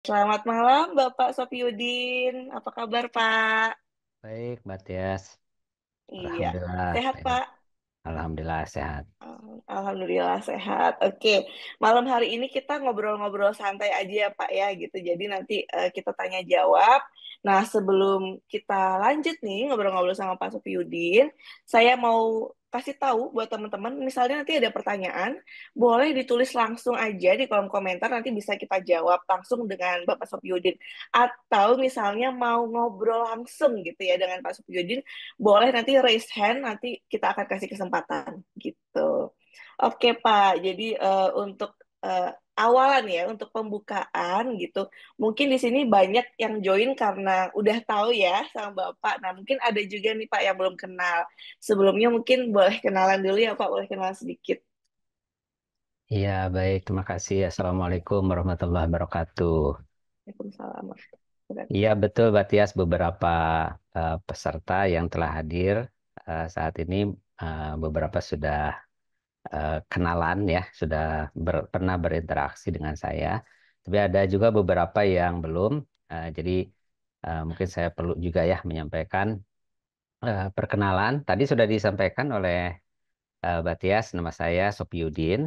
Selamat malam Bapak Sopiudin. Apa kabar Pak? Baik, Mbak Tias. Iya. Alhamdulillah. Sehat Pak? Alhamdulillah sehat. Alhamdulillah sehat. Oke, malam hari ini kita ngobrol-ngobrol santai aja ya Pak ya gitu. Jadi nanti uh, kita tanya jawab. Nah sebelum kita lanjut nih ngobrol-ngobrol sama Pak Sopiudin, saya mau kasih tahu buat teman-teman, misalnya nanti ada pertanyaan, boleh ditulis langsung aja di kolom komentar, nanti bisa kita jawab langsung dengan Bapak Supyudin Atau misalnya mau ngobrol langsung gitu ya dengan Pak Supyudin boleh nanti raise hand, nanti kita akan kasih kesempatan gitu. Oke Pak, jadi uh, untuk uh, awalan ya untuk pembukaan gitu. Mungkin di sini banyak yang join karena udah tahu ya sama Bapak. Nah, mungkin ada juga nih Pak yang belum kenal. Sebelumnya mungkin boleh kenalan dulu ya Pak, boleh kenalan sedikit. Iya, baik. Terima kasih. Assalamualaikum warahmatullahi wabarakatuh. Waalaikumsalam. Iya, betul Tias. beberapa uh, peserta yang telah hadir uh, saat ini uh, beberapa sudah Eh, kenalan ya, sudah ber, pernah berinteraksi dengan saya. Tapi ada juga beberapa yang belum. Uh, jadi uh, mungkin saya perlu juga ya menyampaikan uh, perkenalan. Tadi sudah disampaikan oleh uh, Batias, nama saya Sopiudin.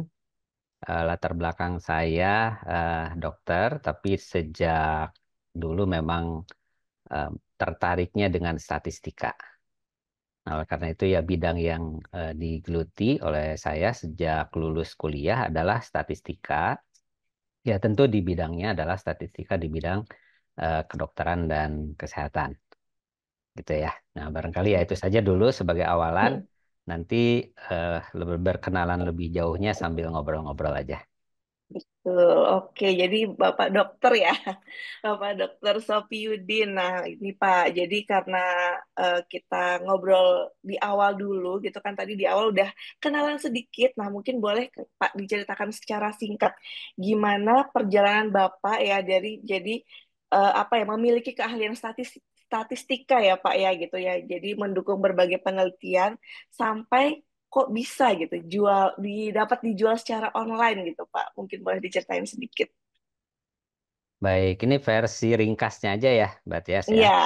Uh, latar belakang saya uh, dokter, tapi sejak dulu memang uh, tertariknya dengan statistika Nah, oleh karena itu ya bidang yang uh, digeluti oleh saya sejak lulus kuliah adalah statistika. Ya tentu di bidangnya adalah statistika di bidang uh, kedokteran dan kesehatan. Gitu ya. Nah, barangkali ya itu saja dulu sebagai awalan. Hmm. Nanti eh, berkenalan lebih jauhnya sambil ngobrol-ngobrol aja. Betul, oke. Jadi Bapak dokter ya, Bapak dokter Sofi Yudin. Nah ini Pak, jadi karena uh, kita ngobrol di awal dulu gitu kan, tadi di awal udah kenalan sedikit. Nah mungkin boleh Pak diceritakan secara singkat gimana perjalanan Bapak ya dari jadi uh, apa ya memiliki keahlian statistik statistika ya Pak ya gitu ya. Jadi mendukung berbagai penelitian sampai kok bisa gitu jual di dapat dijual secara online gitu Pak mungkin boleh diceritain sedikit baik ini versi ringkasnya aja ya Mbak Tias ya yeah. Iya.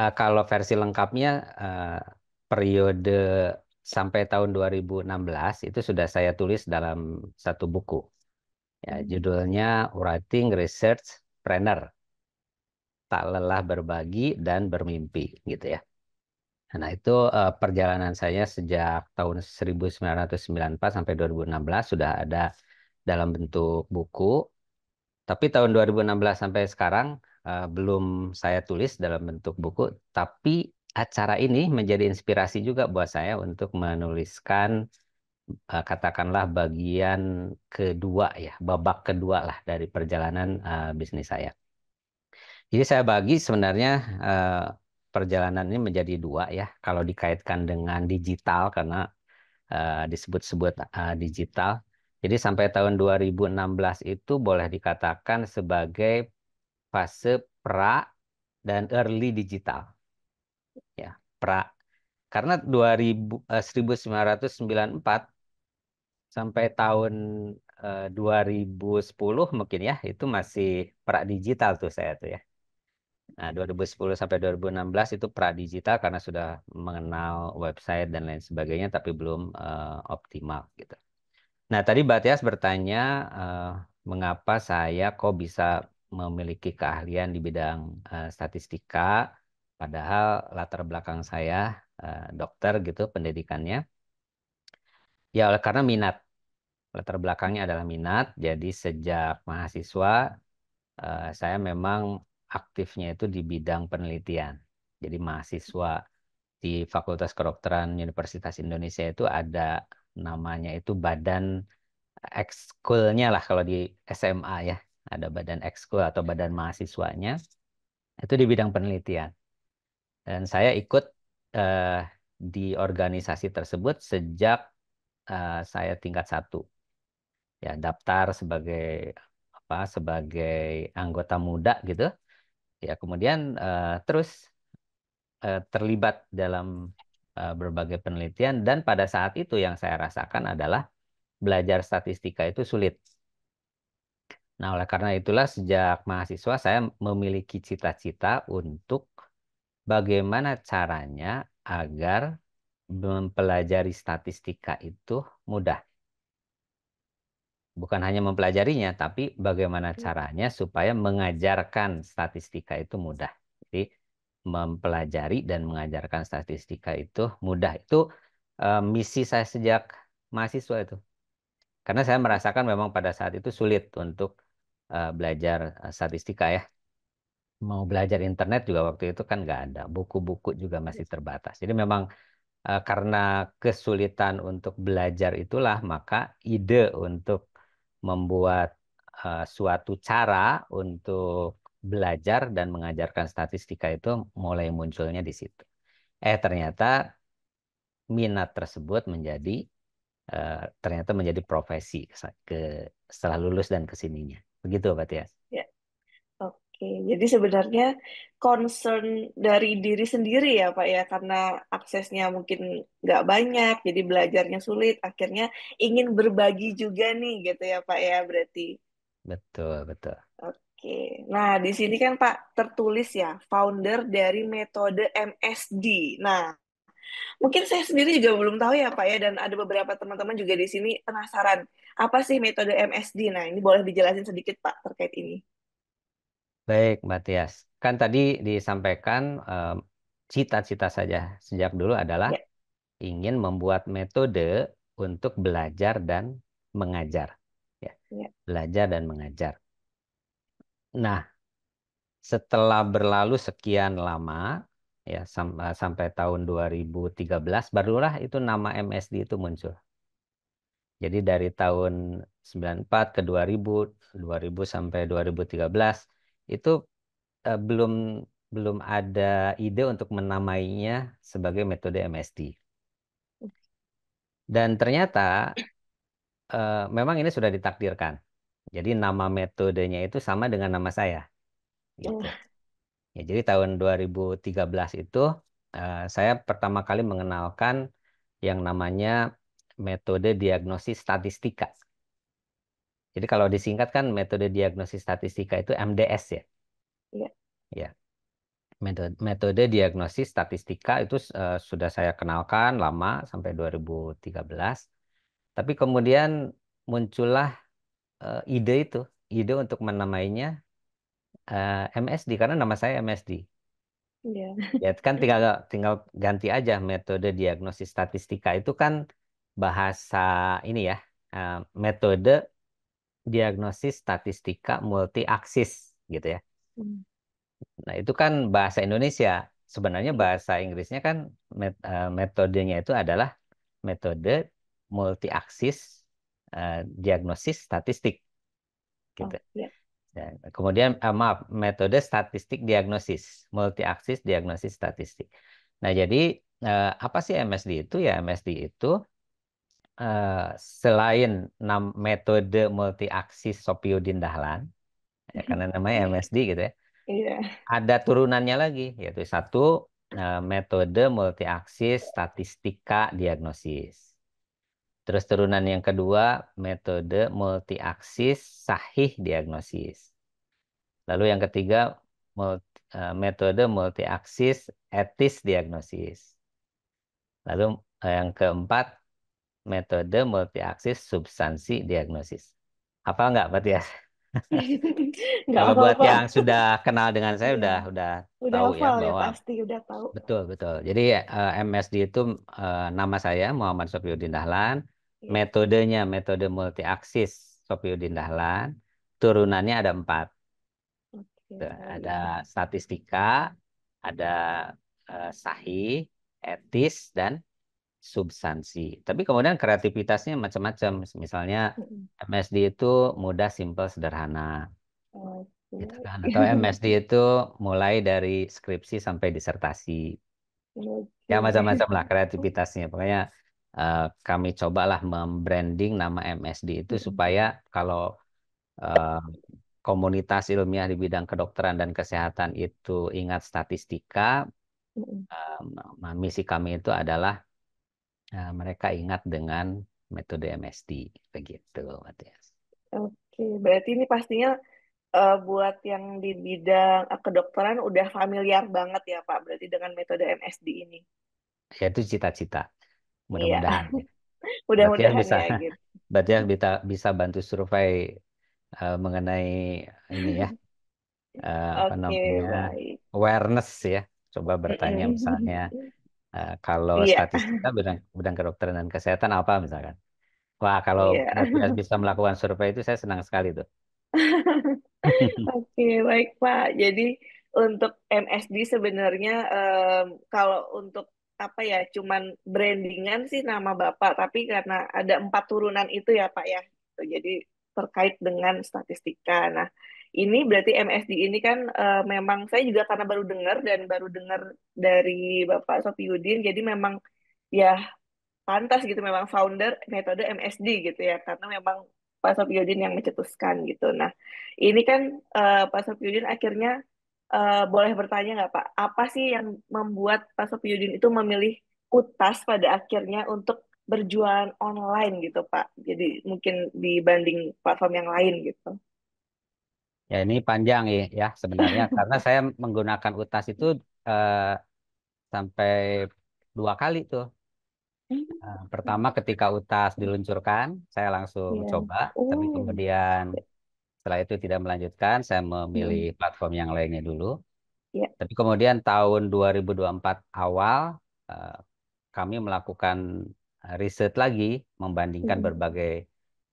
uh, kalau versi lengkapnya uh, periode sampai tahun 2016 itu sudah saya tulis dalam satu buku ya hmm. judulnya Writing Research Planner tak lelah berbagi dan bermimpi gitu ya Nah, itu uh, perjalanan saya sejak tahun 1994 sampai 2016 sudah ada dalam bentuk buku. Tapi tahun 2016 sampai sekarang uh, belum saya tulis dalam bentuk buku, tapi acara ini menjadi inspirasi juga buat saya untuk menuliskan uh, katakanlah bagian kedua ya, babak kedua lah dari perjalanan uh, bisnis saya. Jadi saya bagi sebenarnya uh, perjalanan ini menjadi dua ya kalau dikaitkan dengan digital karena uh, disebut-sebut uh, digital. Jadi sampai tahun 2016 itu boleh dikatakan sebagai fase pra dan early digital. Ya, pra. Karena 2000, eh, 1994 sampai tahun eh, uh, 2010 mungkin ya, itu masih pra digital tuh saya tuh ya. Nah, 2010 sampai 2016 itu pra digital karena sudah mengenal website dan lain sebagainya tapi belum uh, optimal gitu. Nah, tadi Mbak Tias bertanya uh, mengapa saya kok bisa memiliki keahlian di bidang uh, statistika padahal latar belakang saya uh, dokter gitu pendidikannya. Ya, oleh karena minat. Latar belakangnya adalah minat. Jadi sejak mahasiswa uh, saya memang aktifnya itu di bidang penelitian. Jadi mahasiswa di Fakultas Kedokteran Universitas Indonesia itu ada namanya itu badan ekskulnya lah kalau di SMA ya. Ada badan ekskul atau badan mahasiswanya. Itu di bidang penelitian. Dan saya ikut eh, di organisasi tersebut sejak eh, saya tingkat satu. Ya, daftar sebagai apa sebagai anggota muda gitu ya kemudian uh, terus uh, terlibat dalam uh, berbagai penelitian dan pada saat itu yang saya rasakan adalah belajar statistika itu sulit. Nah, oleh karena itulah sejak mahasiswa saya memiliki cita-cita untuk bagaimana caranya agar mempelajari statistika itu mudah bukan hanya mempelajarinya, tapi bagaimana iya. caranya supaya mengajarkan statistika itu mudah. Jadi mempelajari dan mengajarkan statistika itu mudah. Itu uh, misi saya sejak mahasiswa itu. Karena saya merasakan memang pada saat itu sulit untuk uh, belajar eh, statistika ya. Mau belajar internet juga waktu itu kan nggak ada. Buku-buku juga iya. masih terbatas. Jadi memang karena kesulitan untuk belajar itulah maka ide untuk membuat uh, suatu cara untuk belajar dan mengajarkan statistika itu mulai munculnya di situ. Eh ternyata minat tersebut menjadi uh, ternyata menjadi profesi ke setelah lulus dan kesininya. Begitu Pak Tias. Ya jadi sebenarnya concern dari diri sendiri ya Pak ya, karena aksesnya mungkin nggak banyak, jadi belajarnya sulit, akhirnya ingin berbagi juga nih gitu ya Pak ya berarti. Betul, betul. Oke, nah di sini kan Pak tertulis ya, founder dari metode MSD. Nah, mungkin saya sendiri juga belum tahu ya Pak ya, dan ada beberapa teman-teman juga di sini penasaran, apa sih metode MSD? Nah ini boleh dijelasin sedikit Pak terkait ini. Baik, Mbak Tias. Kan tadi disampaikan eh, cita-cita saja sejak dulu adalah ya. ingin membuat metode untuk belajar dan mengajar. ya. ya. Belajar dan mengajar. Nah, setelah berlalu sekian lama, ya sam eh, sampai tahun 2013, barulah itu nama MSD itu muncul. Jadi dari tahun 94 ke 2000, 2000 sampai 2013 itu uh, belum belum ada ide untuk menamainya sebagai metode MSD. Dan ternyata uh, memang ini sudah ditakdirkan. Jadi nama metodenya itu sama dengan nama saya. Gitu. Oh. Ya, jadi tahun 2013 itu uh, saya pertama kali mengenalkan yang namanya metode diagnosis statistika. Jadi kalau disingkat kan metode diagnosis statistika itu MDS ya. Iya. Ya. Metode, metode diagnosis statistika itu uh, sudah saya kenalkan lama sampai 2013. Tapi kemudian muncullah uh, ide itu, ide untuk menamainya uh, eh, MSD karena nama saya MSD. Iya. Ya kan tinggal tinggal ganti aja metode diagnosis statistika itu kan bahasa ini ya uh, metode diagnosis statistika multiaksis gitu ya. Hmm. Nah, itu kan bahasa Indonesia. Sebenarnya bahasa Inggrisnya kan met eh, metodenya itu adalah metode multiaksis uh, diagnosis statistik. Gitu. Oh, yeah. Dan kemudian uh, maaf, metode statistik diagnosis, multiaksis diagnosis statistik. Nah, jadi uh, apa sih MSD itu? Ya, MSD itu Eh, selain enam metode multi aksis Sopiudin Dahlan ya, karena namanya iya. MSD gitu ya. yeah. Ada turunannya lagi yaitu satu eh, metode multi aksis statistika diagnosis. Terus turunan yang kedua metode multi aksis sahih diagnosis. Lalu yang ketiga multi, eh, metode multi etis diagnosis. Lalu yang keempat metode multiaksis substansi diagnosis. Apa nggak, Pak Tias? Kalau buat apa. yang sudah kenal dengan saya iya. udah udah, udah tahu ya, ya bahwa ya, pasti udah tahu. Betul betul. Jadi uh, eh, MSD itu uh, nama saya Muhammad Sofiuddin Dahlan, ya. metodenya metode multiaksis Sofiuddin Dahlan, turunannya ada empat. Okay. Ada statistika, ada uh, eh, sahih, etis dan substansi. Tapi kemudian kreativitasnya macam-macam. Misalnya MSD itu mudah, simple, sederhana. gitu kan? Atau MSD itu mulai dari skripsi sampai disertasi. Oh, ya macam-macam lah kreativitasnya. Pokoknya uh, kami cobalah membranding nama MSD itu supaya kalau uh, komunitas ilmiah di bidang kedokteran dan kesehatan itu ingat statistika, um, misi kami itu adalah Nah, mereka ingat dengan metode MSD begitu Matias. Oke, berarti ini pastinya uh, buat yang di bidang kedokteran udah familiar banget ya Pak berarti dengan metode MSD ini. Ya itu cita-cita. Mudah-mudahan. Iya. Mudah-mudahan bisa, ya gitu. Berarti bisa bisa bantu survei uh, mengenai ini ya. Uh, eh, okay, apa namanya? Baik. Awareness ya. Coba bertanya misalnya Eh, kalau yeah. statistika bidang bidang kedokteran dan kesehatan apa misalkan? Wah, kalau yeah. bisa melakukan survei itu saya senang sekali tuh. Oke, baik Pak. Jadi untuk MSD sebenarnya um, kalau untuk apa ya, cuman brandingan sih nama Bapak, tapi karena ada empat turunan itu ya Pak ya. Gitu. Jadi terkait dengan statistika. Nah, ini berarti MSD ini kan uh, memang saya juga karena baru dengar dan baru dengar dari Bapak Sofiuddin jadi memang ya pantas gitu memang founder metode MSD gitu ya karena memang Pak Sofiuddin yang mencetuskan gitu. Nah ini kan uh, Pak Sofiuddin akhirnya uh, boleh bertanya nggak Pak apa sih yang membuat Pak Sofiuddin itu memilih kutas pada akhirnya untuk berjualan online gitu Pak. Jadi mungkin dibanding platform yang lain gitu. Ya ini panjang ya, ya sebenarnya karena saya menggunakan UTAS itu uh, sampai dua kali tuh. Uh, pertama ketika UTAS diluncurkan, saya langsung yeah. coba, tapi oh. kemudian setelah itu tidak melanjutkan, saya memilih Hmm. platform yang lainnya dulu. Yeah. Tapi kemudian tahun 2024 awal, uh, kami melakukan riset lagi, membandingkan Hmm. berbagai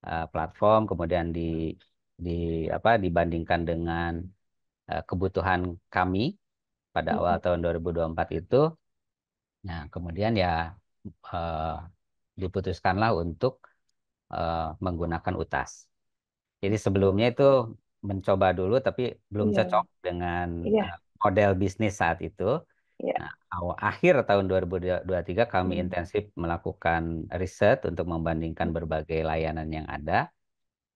uh, platform, kemudian di di apa dibandingkan dengan uh, kebutuhan kami pada hmm. awal tahun 2024 itu. Nah, kemudian ya uh, diputuskanlah untuk uh, menggunakan UTAS. Jadi sebelumnya itu mencoba dulu tapi belum yeah. cocok dengan yeah. Iya. model bisnis saat itu. Yeah. Nah, akhir tahun 2023 kami mm. intensif melakukan riset untuk membandingkan berbagai layanan yang ada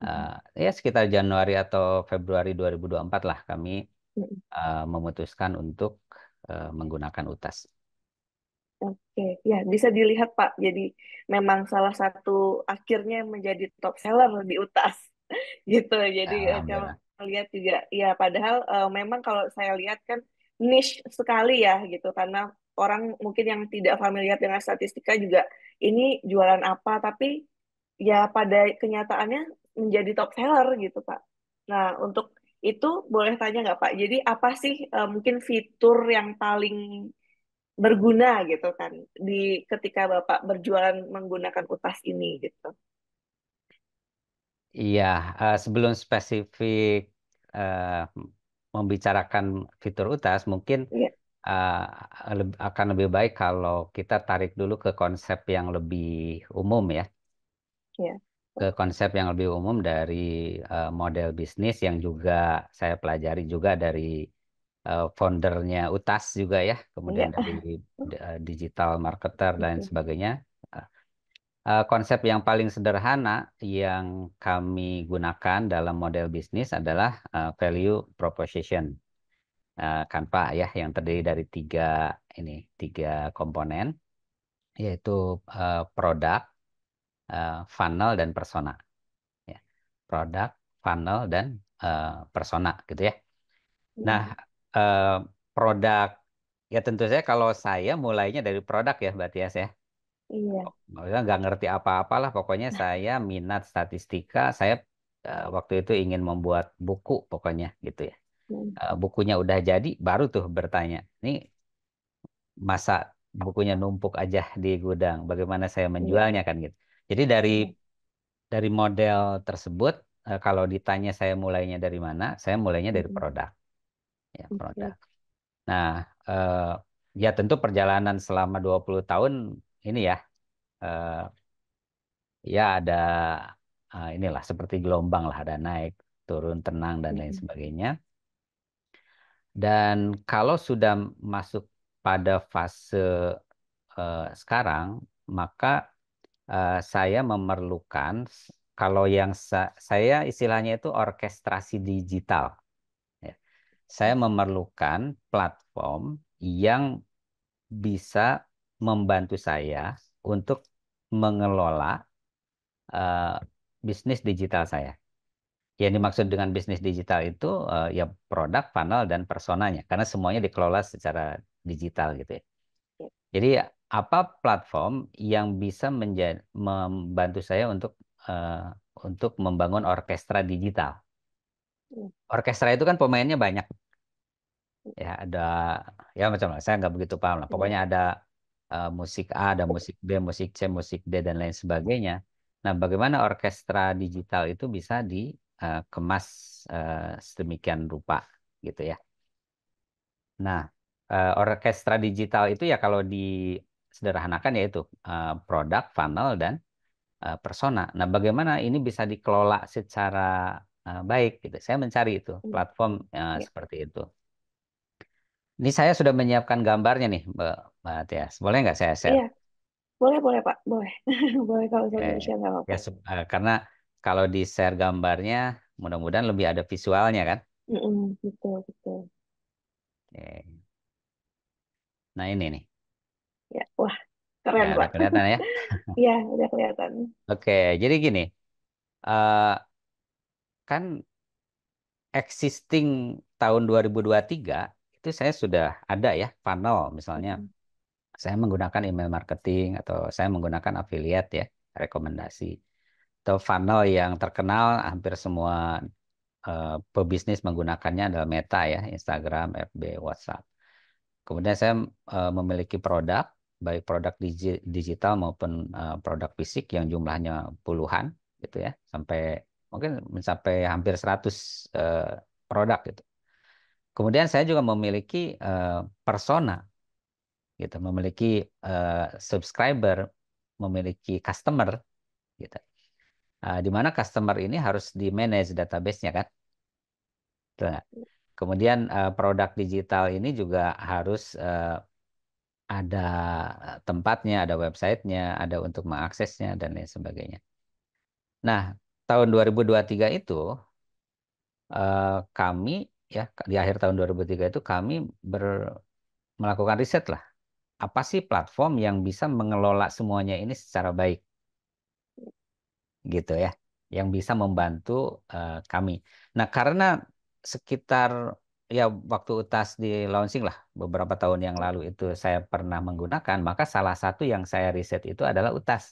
uh, ya sekitar Januari atau Februari 2024 lah kami uh, memutuskan untuk uh, menggunakan UTAS. Oke, okay. ya bisa dilihat Pak. Jadi memang salah satu akhirnya menjadi top seller di UTAS, gitu. Jadi kalau lihat juga, ya padahal uh, memang kalau saya lihat kan niche sekali ya, gitu. Karena orang mungkin yang tidak familiar dengan statistika juga ini jualan apa, tapi ya pada kenyataannya menjadi top seller gitu Pak. Nah untuk itu boleh tanya nggak Pak? Jadi apa sih uh, mungkin fitur yang paling berguna gitu kan di ketika Bapak berjualan menggunakan utas ini gitu? Iya, uh, sebelum spesifik uh, membicarakan fitur utas mungkin yeah. Iya. Uh, lebih, akan lebih baik kalau kita tarik dulu ke konsep yang lebih umum ya. Yeah ke konsep yang lebih umum dari uh, model bisnis yang juga saya pelajari juga dari uh, foundernya UTAS juga ya, kemudian yeah. dari uh, digital marketer dan sebagainya. Uh, konsep yang paling sederhana yang kami gunakan dalam model bisnis adalah uh, value proposition uh, Pak ya, yang terdiri dari tiga ini tiga komponen yaitu uh, produk, uh, funnel dan persona. Ya. Produk, funnel dan uh, persona gitu ya. Iya. Nah, uh, produk ya tentu saja kalau saya mulainya dari produk ya Mbak Tias ya. Iya. Maksudnya nggak ngerti apa-apalah, pokoknya nah. saya minat statistika, saya uh, waktu itu ingin membuat buku pokoknya gitu ya. Uh, bukunya udah jadi, baru tuh bertanya, ini masa bukunya numpuk aja di gudang, bagaimana saya iya. menjualnya kan gitu. Jadi dari dari model tersebut eh, kalau ditanya saya mulainya dari mana, saya mulainya dari mm-hmm. produk. Ya, produk. Nah, eh, ya tentu perjalanan selama 20 tahun ini ya eh, ya ada inilah seperti gelombang lah ada naik, turun, tenang dan lain mm-hmm. sebagainya. Dan kalau sudah masuk pada fase sekarang, maka Eh, saya memerlukan kalau yang sa saya istilahnya itu orkestrasi digital. Ya. Saya memerlukan platform yang bisa membantu saya untuk mengelola uh, bisnis digital saya. Yang dimaksud dengan bisnis digital itu uh, ya produk, panel, dan personanya. Karena semuanya dikelola secara digital gitu ya. ya. Jadi apa platform yang bisa menjadi, membantu saya untuk uh, untuk membangun orkestra digital. Hmm. Orkestra itu kan pemainnya banyak. Ya ada ya macam lah. Saya nggak begitu paham lah. Pokoknya hmm. ada uh, musik A, ada musik B, musik C, musik D dan lain sebagainya. Nah, bagaimana orkestra digital itu bisa dikemas eh, uh, uh, sedemikian rupa gitu ya. Nah, uh, orkestra digital itu ya kalau di sederhanakan yaitu uh, produk, funnel, dan uh, persona. Nah, bagaimana ini bisa dikelola secara uh, baik? Gitu. Saya mencari itu hmm. platform uh, ya. seperti itu. Ini saya sudah menyiapkan gambarnya nih, Mbak, Tia. Tias. Boleh nggak saya share? Iya. Boleh, boleh Pak. Boleh. boleh kalau saya eh, share apa-apa. Ya, karena kalau di-share gambarnya, mudah-mudahan lebih ada visualnya kan? Mm -mm, betul, betul. Oke. Nah ini nih. Ya, wah, keren, Ya, Pak. kelihatan ya. Iya, udah kelihatan. Oke, jadi gini, uh, kan existing tahun 2023 itu saya sudah ada ya funnel misalnya Mm. saya menggunakan email marketing atau saya menggunakan affiliate ya rekomendasi atau funnel yang terkenal hampir semua uh, pebisnis menggunakannya adalah Meta ya Instagram, FB, WhatsApp. Kemudian saya uh, memiliki produk baik produk digi digital maupun uh, produk fisik yang jumlahnya puluhan gitu ya sampai mungkin mencapai hampir 100 uh, eh, produk gitu. Kemudian saya juga memiliki uh, persona gitu, memiliki uh, subscriber, memiliki customer gitu. Uh, di mana customer ini harus di manage database-nya kan. Tuh, Kemudian uh, produk digital ini juga harus uh, ada eh, tempatnya, ada websitenya, ada untuk mengaksesnya, dan lain sebagainya. Nah, tahun 2023 itu eh, kami ya di akhir tahun 2003 itu kami ber, melakukan riset lah. Apa sih platform yang bisa mengelola semuanya ini secara baik? Gitu ya, yang bisa membantu eh, kami. Nah, karena sekitar ya waktu UTAS di launching lah beberapa tahun yang lalu itu saya pernah menggunakan, maka salah satu yang saya riset itu adalah UTAS.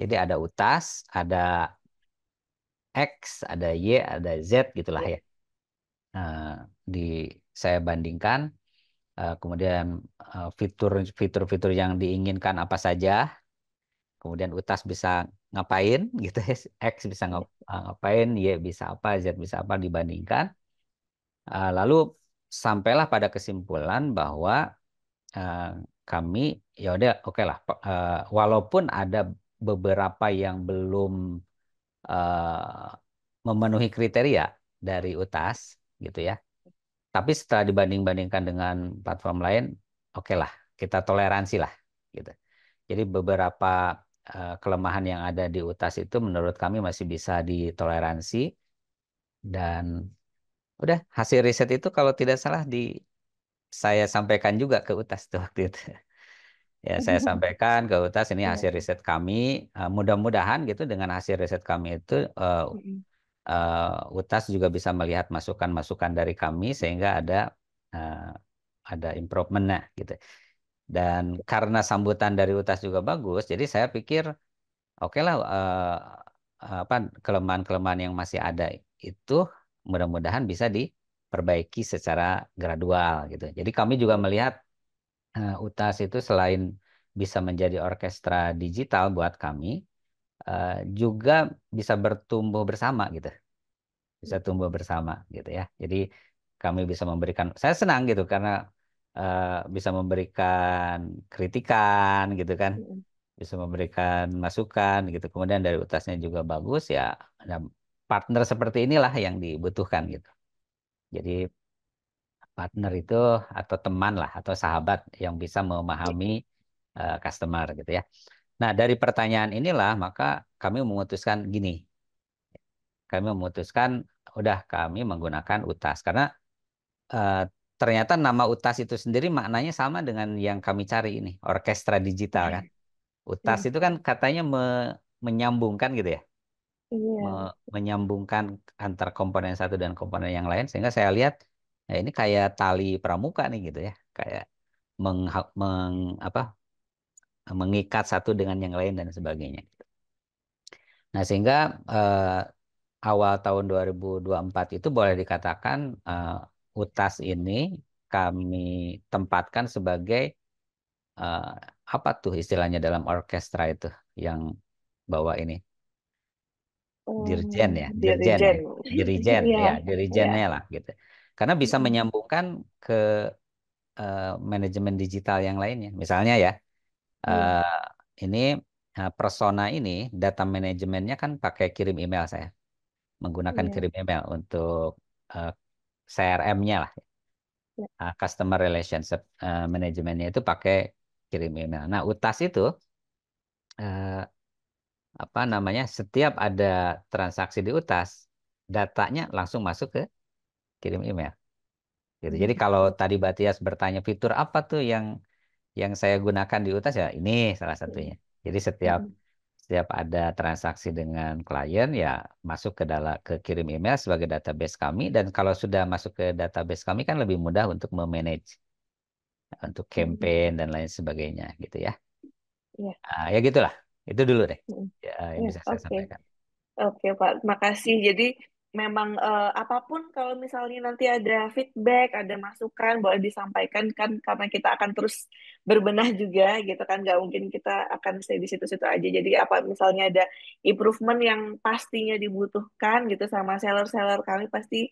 Jadi ada UTAS, ada X, ada Y, ada Z gitulah ya. Nah, di saya bandingkan eh, kemudian eh, fitur-fitur yang diinginkan apa saja. Kemudian UTAS bisa ngapain gitu ya, X bisa ngapain, Y bisa apa, Z bisa apa dibandingkan. Ah, lalu sampailah pada kesimpulan bahwa uh, kami ya udah oke okay lah uh, eh, walaupun ada beberapa yang belum uh, memenuhi kriteria dari UTAS gitu ya tapi setelah dibanding-bandingkan dengan platform lain oke okay lah kita toleransi lah gitu jadi beberapa kelemahan yang ada di UTAS itu menurut kami masih bisa ditoleransi dan Udah hasil riset itu kalau tidak salah di saya sampaikan juga ke UTAS tuh waktu itu. ya saya sampaikan ke UTAS ini iya. hasil riset kami. Uh, Mudah-mudahan gitu dengan hasil riset kami itu uh, uh, UTAS juga bisa melihat masukan-masukan dari kami sehingga ada uh, ada improvement nah gitu. Dan karena sambutan dari UTAS juga bagus, jadi saya pikir oke okay lah uh, apa kelemahan-kelemahan yang masih ada itu mudah-mudahan bisa diperbaiki secara gradual gitu. Jadi kami juga melihat uh, UTAS itu selain bisa menjadi orkestra digital buat kami, uh, juga bisa bertumbuh bersama gitu, bisa hmm. tumbuh bersama gitu ya. Jadi kami bisa memberikan, saya senang gitu karena uh, bisa memberikan kritikan gitu kan, hmm. bisa memberikan masukan gitu. Kemudian dari utasnya juga bagus ya, partner seperti inilah yang dibutuhkan gitu. Jadi partner itu atau teman lah atau sahabat yang bisa memahami uh, customer gitu ya. Nah, dari pertanyaan inilah maka kami memutuskan gini. Kami memutuskan udah kami menggunakan UTAS karena uh, ternyata nama UTAS itu sendiri maknanya sama dengan yang kami cari ini, orkestra digital kan. Iya. UTAS hmm. itu kan katanya me menyambungkan gitu ya Iya. menyambungkan antar komponen satu dan komponen yang lain sehingga saya lihat ya ini kayak tali pramuka nih gitu ya kayak meng, meng apa mengikat satu dengan yang lain dan sebagainya. Nah sehingga eh, awal tahun 2024 itu boleh dikatakan eh, UTAS ini kami tempatkan sebagai eh, apa tuh istilahnya dalam orkestra itu yang bawa ini dirjen ya, dirjen, dirjen, ya. dirjen ya, iya. ya dirjennya iya. lah gitu. Karena bisa menyambungkan ke uh, manajemen digital yang lainnya. Misalnya ya, uh, ini uh, persona ini data manajemennya kan pakai kirim email saya, menggunakan kirim email untuk uh, CRM-nya lah, uh, customer relationship uh, manajemennya itu pakai kirim email. Nah, utas itu uh, apa namanya setiap ada transaksi di utas datanya langsung masuk ke kirim email gitu jadi kalau hmm. tadi Batias bertanya fitur apa tuh yang yang saya gunakan di utas ya ini salah satunya jadi setiap hmm. setiap ada transaksi dengan klien ya masuk ke dalam ke kirim email sebagai database kami dan kalau sudah masuk ke database kami kan lebih mudah untuk memanage untuk hmm. campaign dan lain sebagainya gitu ya ya, nah, ya gitulah itu dulu deh ya, yang Ya, bisa saya oke. sampaikan. Oke, Pak. Makasih. Jadi memang uh, apapun kalau misalnya nanti ada feedback, ada masukan, boleh disampaikan kan karena kita akan terus berbenah juga gitu kan. Gak mungkin kita akan stay di situ-situ aja. Jadi apa misalnya ada improvement yang pastinya dibutuhkan gitu sama seller-seller kami pasti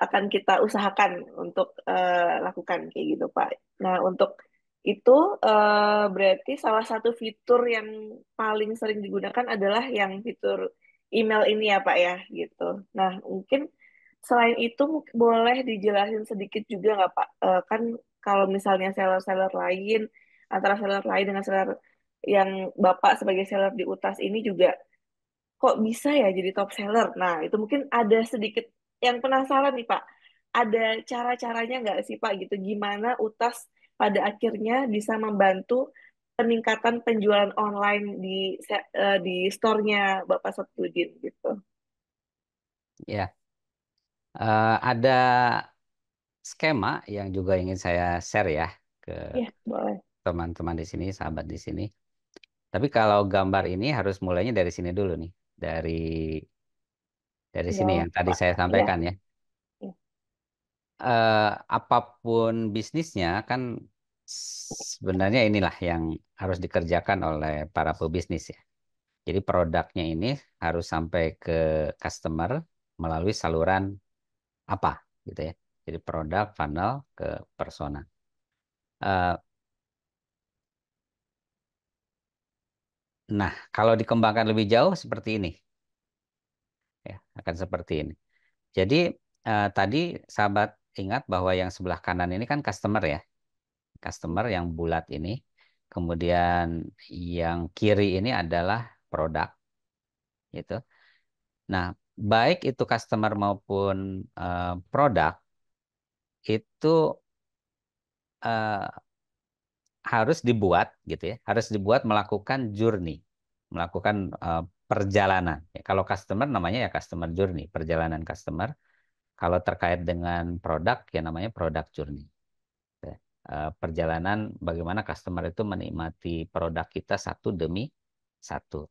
akan kita usahakan untuk uh, lakukan kayak gitu, Pak. Nah, untuk itu uh, berarti salah satu fitur yang paling sering digunakan adalah yang fitur email ini ya Pak ya gitu. Nah mungkin selain itu boleh dijelasin sedikit juga nggak Pak? Uh, kan kalau misalnya seller-seller lain antara seller lain dengan seller yang Bapak sebagai seller di UTAS ini juga kok bisa ya jadi top seller? Nah itu mungkin ada sedikit yang penasaran nih Pak. Ada cara-caranya nggak sih Pak gitu? Gimana UTAS pada akhirnya bisa membantu peningkatan penjualan online di eh, di store-nya Bapak Sabtudin gitu. Ya. Uh, ada skema yang juga ingin saya share ya ke teman iya, teman-teman di sini, sahabat di sini. Tapi kalau gambar ini harus mulainya dari sini dulu nih, dari dari ya, sini iya, yang tadi saya iya. sampaikan ya. ya eh, apapun bisnisnya kan sebenarnya inilah yang harus dikerjakan oleh para pebisnis ya. Jadi produknya ini harus sampai ke customer melalui saluran apa gitu ya. Jadi produk funnel ke persona. Eh, Nah, kalau dikembangkan lebih jauh seperti ini, ya akan seperti ini. Jadi eh, tadi sahabat ingat bahwa yang sebelah kanan ini kan customer ya. Customer yang bulat ini. Kemudian yang kiri ini adalah produk. Gitu. Nah, baik itu customer maupun uh, produk itu uh, harus dibuat gitu ya, harus dibuat melakukan journey, melakukan uh, perjalanan. Ya, kalau customer namanya ya customer journey, perjalanan customer kalau terkait dengan produk, yang namanya produk journey. Ya, eh, perjalanan bagaimana customer itu menikmati produk kita satu demi satu.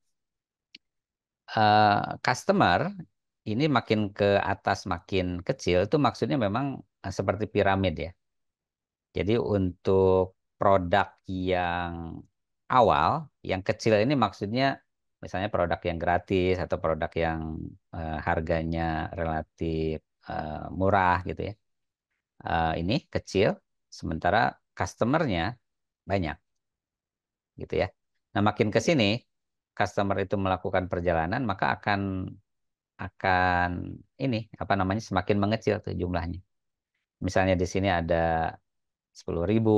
Eh, customer ini makin ke atas makin kecil itu maksudnya memang eh, seperti piramid ya. Jadi untuk produk yang awal, yang kecil ini maksudnya misalnya produk yang gratis atau produk yang harganya relatif Eh, murah gitu ya. Eh, ini kecil, sementara customernya banyak, gitu ya. Nah makin ke sini customer itu melakukan perjalanan maka akan akan ini apa namanya semakin mengecil tuh jumlahnya. Misalnya di sini ada ribu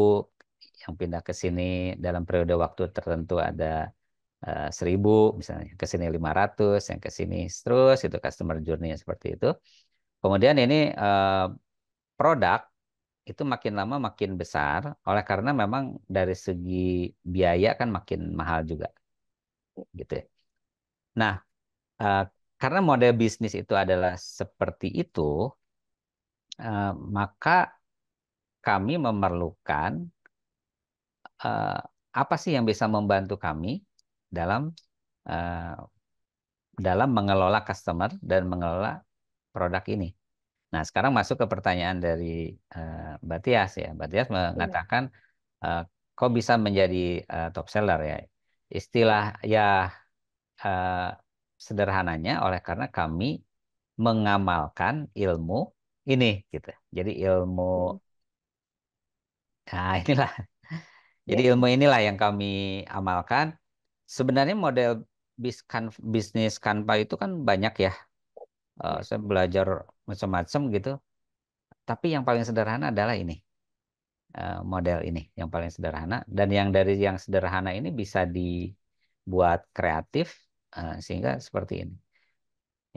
yang pindah ke sini dalam periode waktu tertentu ada eh, seribu misalnya ke sini lima ratus yang ke sini terus itu customer journey seperti itu Kemudian ini eh, produk itu makin lama makin besar oleh karena memang dari segi biaya kan makin mahal juga. Gitu ya. Nah, eh, karena model bisnis itu adalah seperti itu, eh, maka kami memerlukan eh, apa sih yang bisa membantu kami dalam eh, dalam mengelola customer dan mengelola produk ini. Nah, sekarang masuk ke pertanyaan dari uh, Mbak Tias ya. Mbak Tias iya. mengatakan uh, kok bisa menjadi uh, top seller ya. Istilah ya uh, sederhananya oleh karena kami mengamalkan ilmu ini gitu. Jadi ilmu iya. nah inilah. Iya. Jadi ilmu inilah yang kami amalkan. Sebenarnya model bis kan, bisnis kanpa itu kan banyak ya uh, saya belajar macam-macam gitu tapi yang paling sederhana adalah ini uh, model ini yang paling sederhana dan yang dari yang sederhana ini bisa dibuat kreatif uh, sehingga seperti ini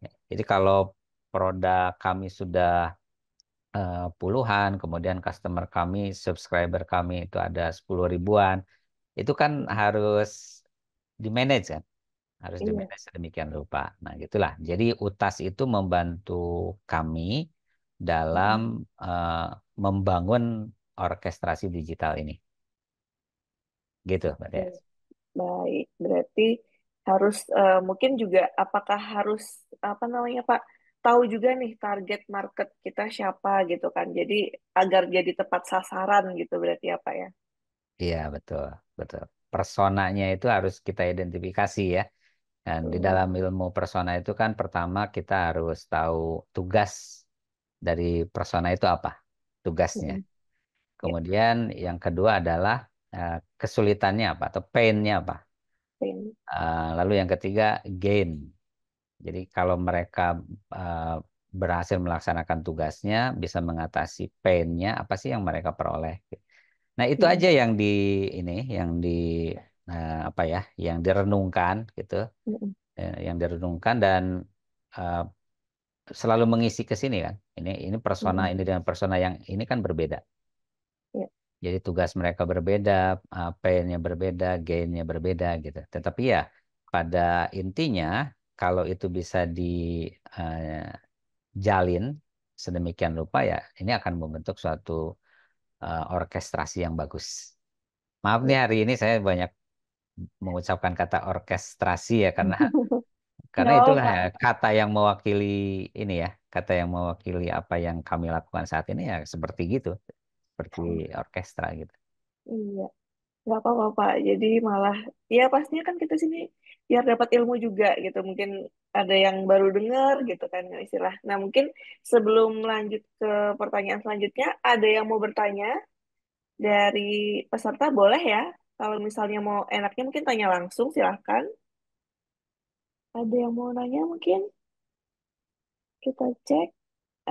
ya, jadi kalau produk kami sudah puluhan kemudian customer kami subscriber kami itu ada sepuluh ribuan itu kan harus di kan harus iya. dimanage sedemikian rupa. Nah, gitulah. Jadi UTAS itu membantu kami dalam uh, membangun orkestrasi digital ini. Gitu, Mbak Des. Baik, berarti harus uh, mungkin juga apakah harus apa namanya Pak tahu juga nih target market kita siapa gitu kan. Jadi agar jadi tepat sasaran gitu berarti apa ya, ya. Iya, betul, betul. Personanya itu harus kita identifikasi ya. Dan di hmm. dalam ilmu persona itu kan pertama kita harus tahu tugas dari persona itu apa, tugasnya. Hmm. Ya. Kemudian yang kedua adalah eh, kesulitannya apa atau painnya apa. Eh, lalu yang ketiga gain. Jadi kalau mereka eh, berhasil melaksanakan tugasnya, bisa mengatasi painnya apa sih yang mereka peroleh. Nah, itu hmm. aja yang di ini yang di uh, apa ya yang direnungkan gitu mm. uh, yang direnungkan dan uh, selalu mengisi ke sini kan ini ini persona mm. ini dengan persona yang ini kan berbeda yeah. jadi tugas mereka berbeda uh, painnya berbeda gainnya berbeda gitu tetapi ya pada intinya kalau itu bisa dijalin uh, sedemikian rupa ya ini akan membentuk suatu uh, orkestrasi yang bagus. Maaf nih ya. hari ini saya banyak mengucapkan kata orkestrasi ya karena karena ya, itulah ya, kata yang mewakili ini ya kata yang mewakili apa yang kami lakukan saat ini ya seperti gitu seperti orkestra gitu iya nggak apa-apa pak jadi malah ya pastinya kan kita sini biar dapat ilmu juga gitu mungkin ada yang baru dengar gitu kan ya istilah nah mungkin sebelum lanjut ke pertanyaan selanjutnya ada yang mau bertanya dari peserta boleh ya kalau misalnya mau enaknya mungkin tanya langsung, silahkan. Ada yang mau nanya mungkin? Kita cek.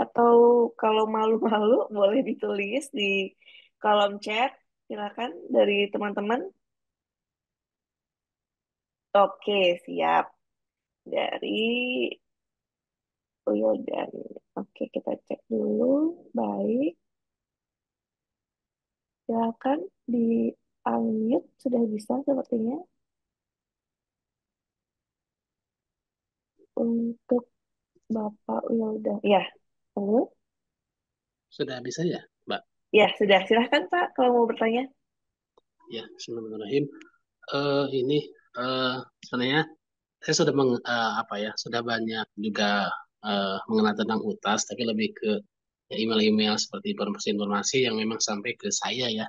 Atau kalau malu-malu boleh ditulis di kolom chat. Silahkan dari teman-teman. Oke, siap. Dari Uyo dan Oke, kita cek dulu. Baik. silahkan di Unmute sudah bisa sepertinya. Untuk Bapak Wilda. Ya, halo. Sudah bisa ya, Mbak? Ya, sudah. Silahkan Pak kalau mau bertanya. Ya, Bismillahirrahmanirrahim. Uh, ini uh, sebenarnya saya sudah meng, uh, apa ya, sudah banyak juga uh, mengenal tentang UTAS, tapi lebih ke ya, email-email seperti informasi-informasi yang memang sampai ke saya ya.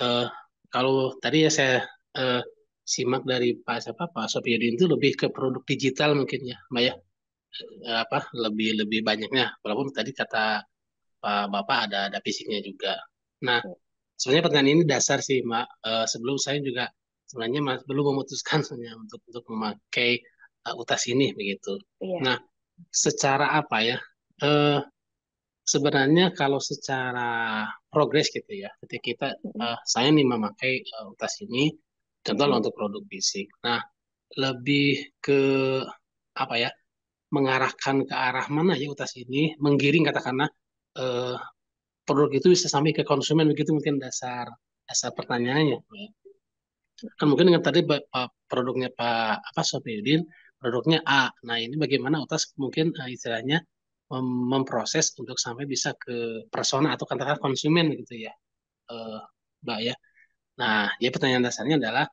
Uh, kalau tadi ya saya uh, simak dari Pak siapa Pak Sofiyadin itu lebih ke produk digital mungkin ya, Mbak ya eh, apa lebih lebih banyaknya walaupun tadi kata Pak Bapak ada ada fisiknya juga. Nah sebenarnya pertanyaan ini dasar sih Mbak eh, sebelum saya juga sebenarnya mas, belum memutuskan sebenarnya untuk untuk memakai uh, utas ini begitu. Iya. Nah secara apa ya? Uh, sebenarnya kalau secara progres gitu ya, ketika kita uh, saya nih memakai uh, eh, tas ini, contoh hmm. untuk produk fisik. Nah, lebih ke apa ya? Mengarahkan ke arah mana ya utas ini? Menggiring katakanlah uh, produk itu bisa sampai ke konsumen begitu mungkin dasar dasar pertanyaannya. Ya. Kan mungkin dengan tadi produknya Pak apa Sofiudin produknya A. Nah, ini bagaimana utas mungkin istilahnya memproses untuk sampai bisa ke persona atau katakan konsumen gitu ya, uh, Mbak ya. Nah, jadi pertanyaan dasarnya adalah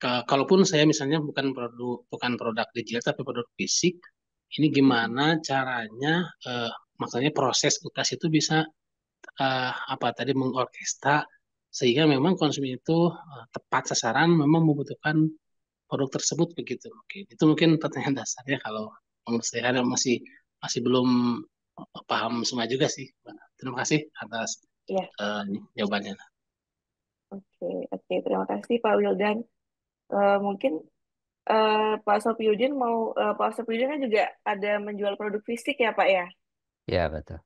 ke, kalaupun saya misalnya bukan produk bukan produk digital tapi produk fisik, ini gimana caranya uh, maksudnya proses UTAS itu bisa uh, apa tadi mengorkestra sehingga memang konsumen itu uh, tepat sasaran memang membutuhkan produk tersebut begitu. Oke, itu mungkin pertanyaan dasarnya kalau menurut saya ada masih masih belum eh, paham semua juga sih. Terima kasih atas yeah. Iya. uh, jawabannya. Oke, okay, oke. Okay. Terima kasih Pak Wildan. Uh, mungkin uh, Pak Sopiudin mau uh, Pak Sopiudin kan juga ada menjual produk fisik ya Pak ya? Ya betul.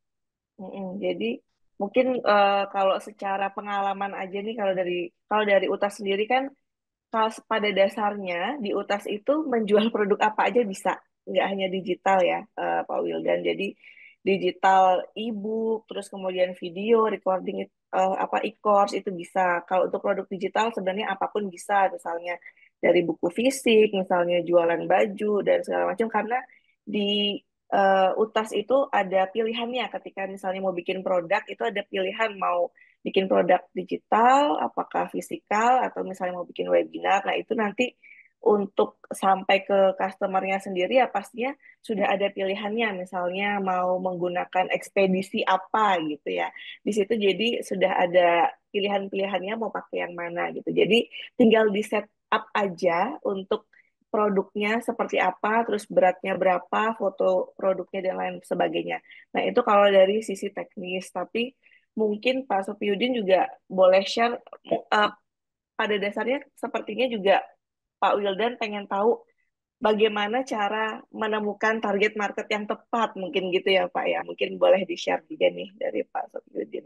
Mm -mm, jadi mungkin uh, kalau secara pengalaman aja nih kalau dari kalau dari Utas sendiri kan kalau pada dasarnya di Utas itu menjual produk apa aja bisa nggak hanya digital ya uh, Pak Wildan jadi digital e-book terus kemudian video recording uh, apa e-course itu bisa kalau untuk produk digital sebenarnya apapun bisa misalnya dari buku fisik misalnya jualan baju dan segala macam karena di uh, UTAS itu ada pilihannya ketika misalnya mau bikin produk itu ada pilihan mau bikin produk digital apakah fisikal atau misalnya mau bikin webinar nah itu nanti untuk sampai ke customernya sendiri ya pastinya sudah ada pilihannya misalnya mau menggunakan ekspedisi apa gitu ya di situ jadi sudah ada pilihan-pilihannya mau pakai yang mana gitu jadi tinggal di set up aja untuk produknya seperti apa, terus beratnya berapa, foto produknya dan lain sebagainya. Nah itu kalau dari sisi teknis, tapi mungkin Pak Sofiudin juga boleh share uh, pada dasarnya sepertinya juga Pak Wildan pengen tahu bagaimana cara menemukan target market yang tepat mungkin gitu ya Pak ya. Mungkin boleh di-share juga nih dari Pak Sofiuddin.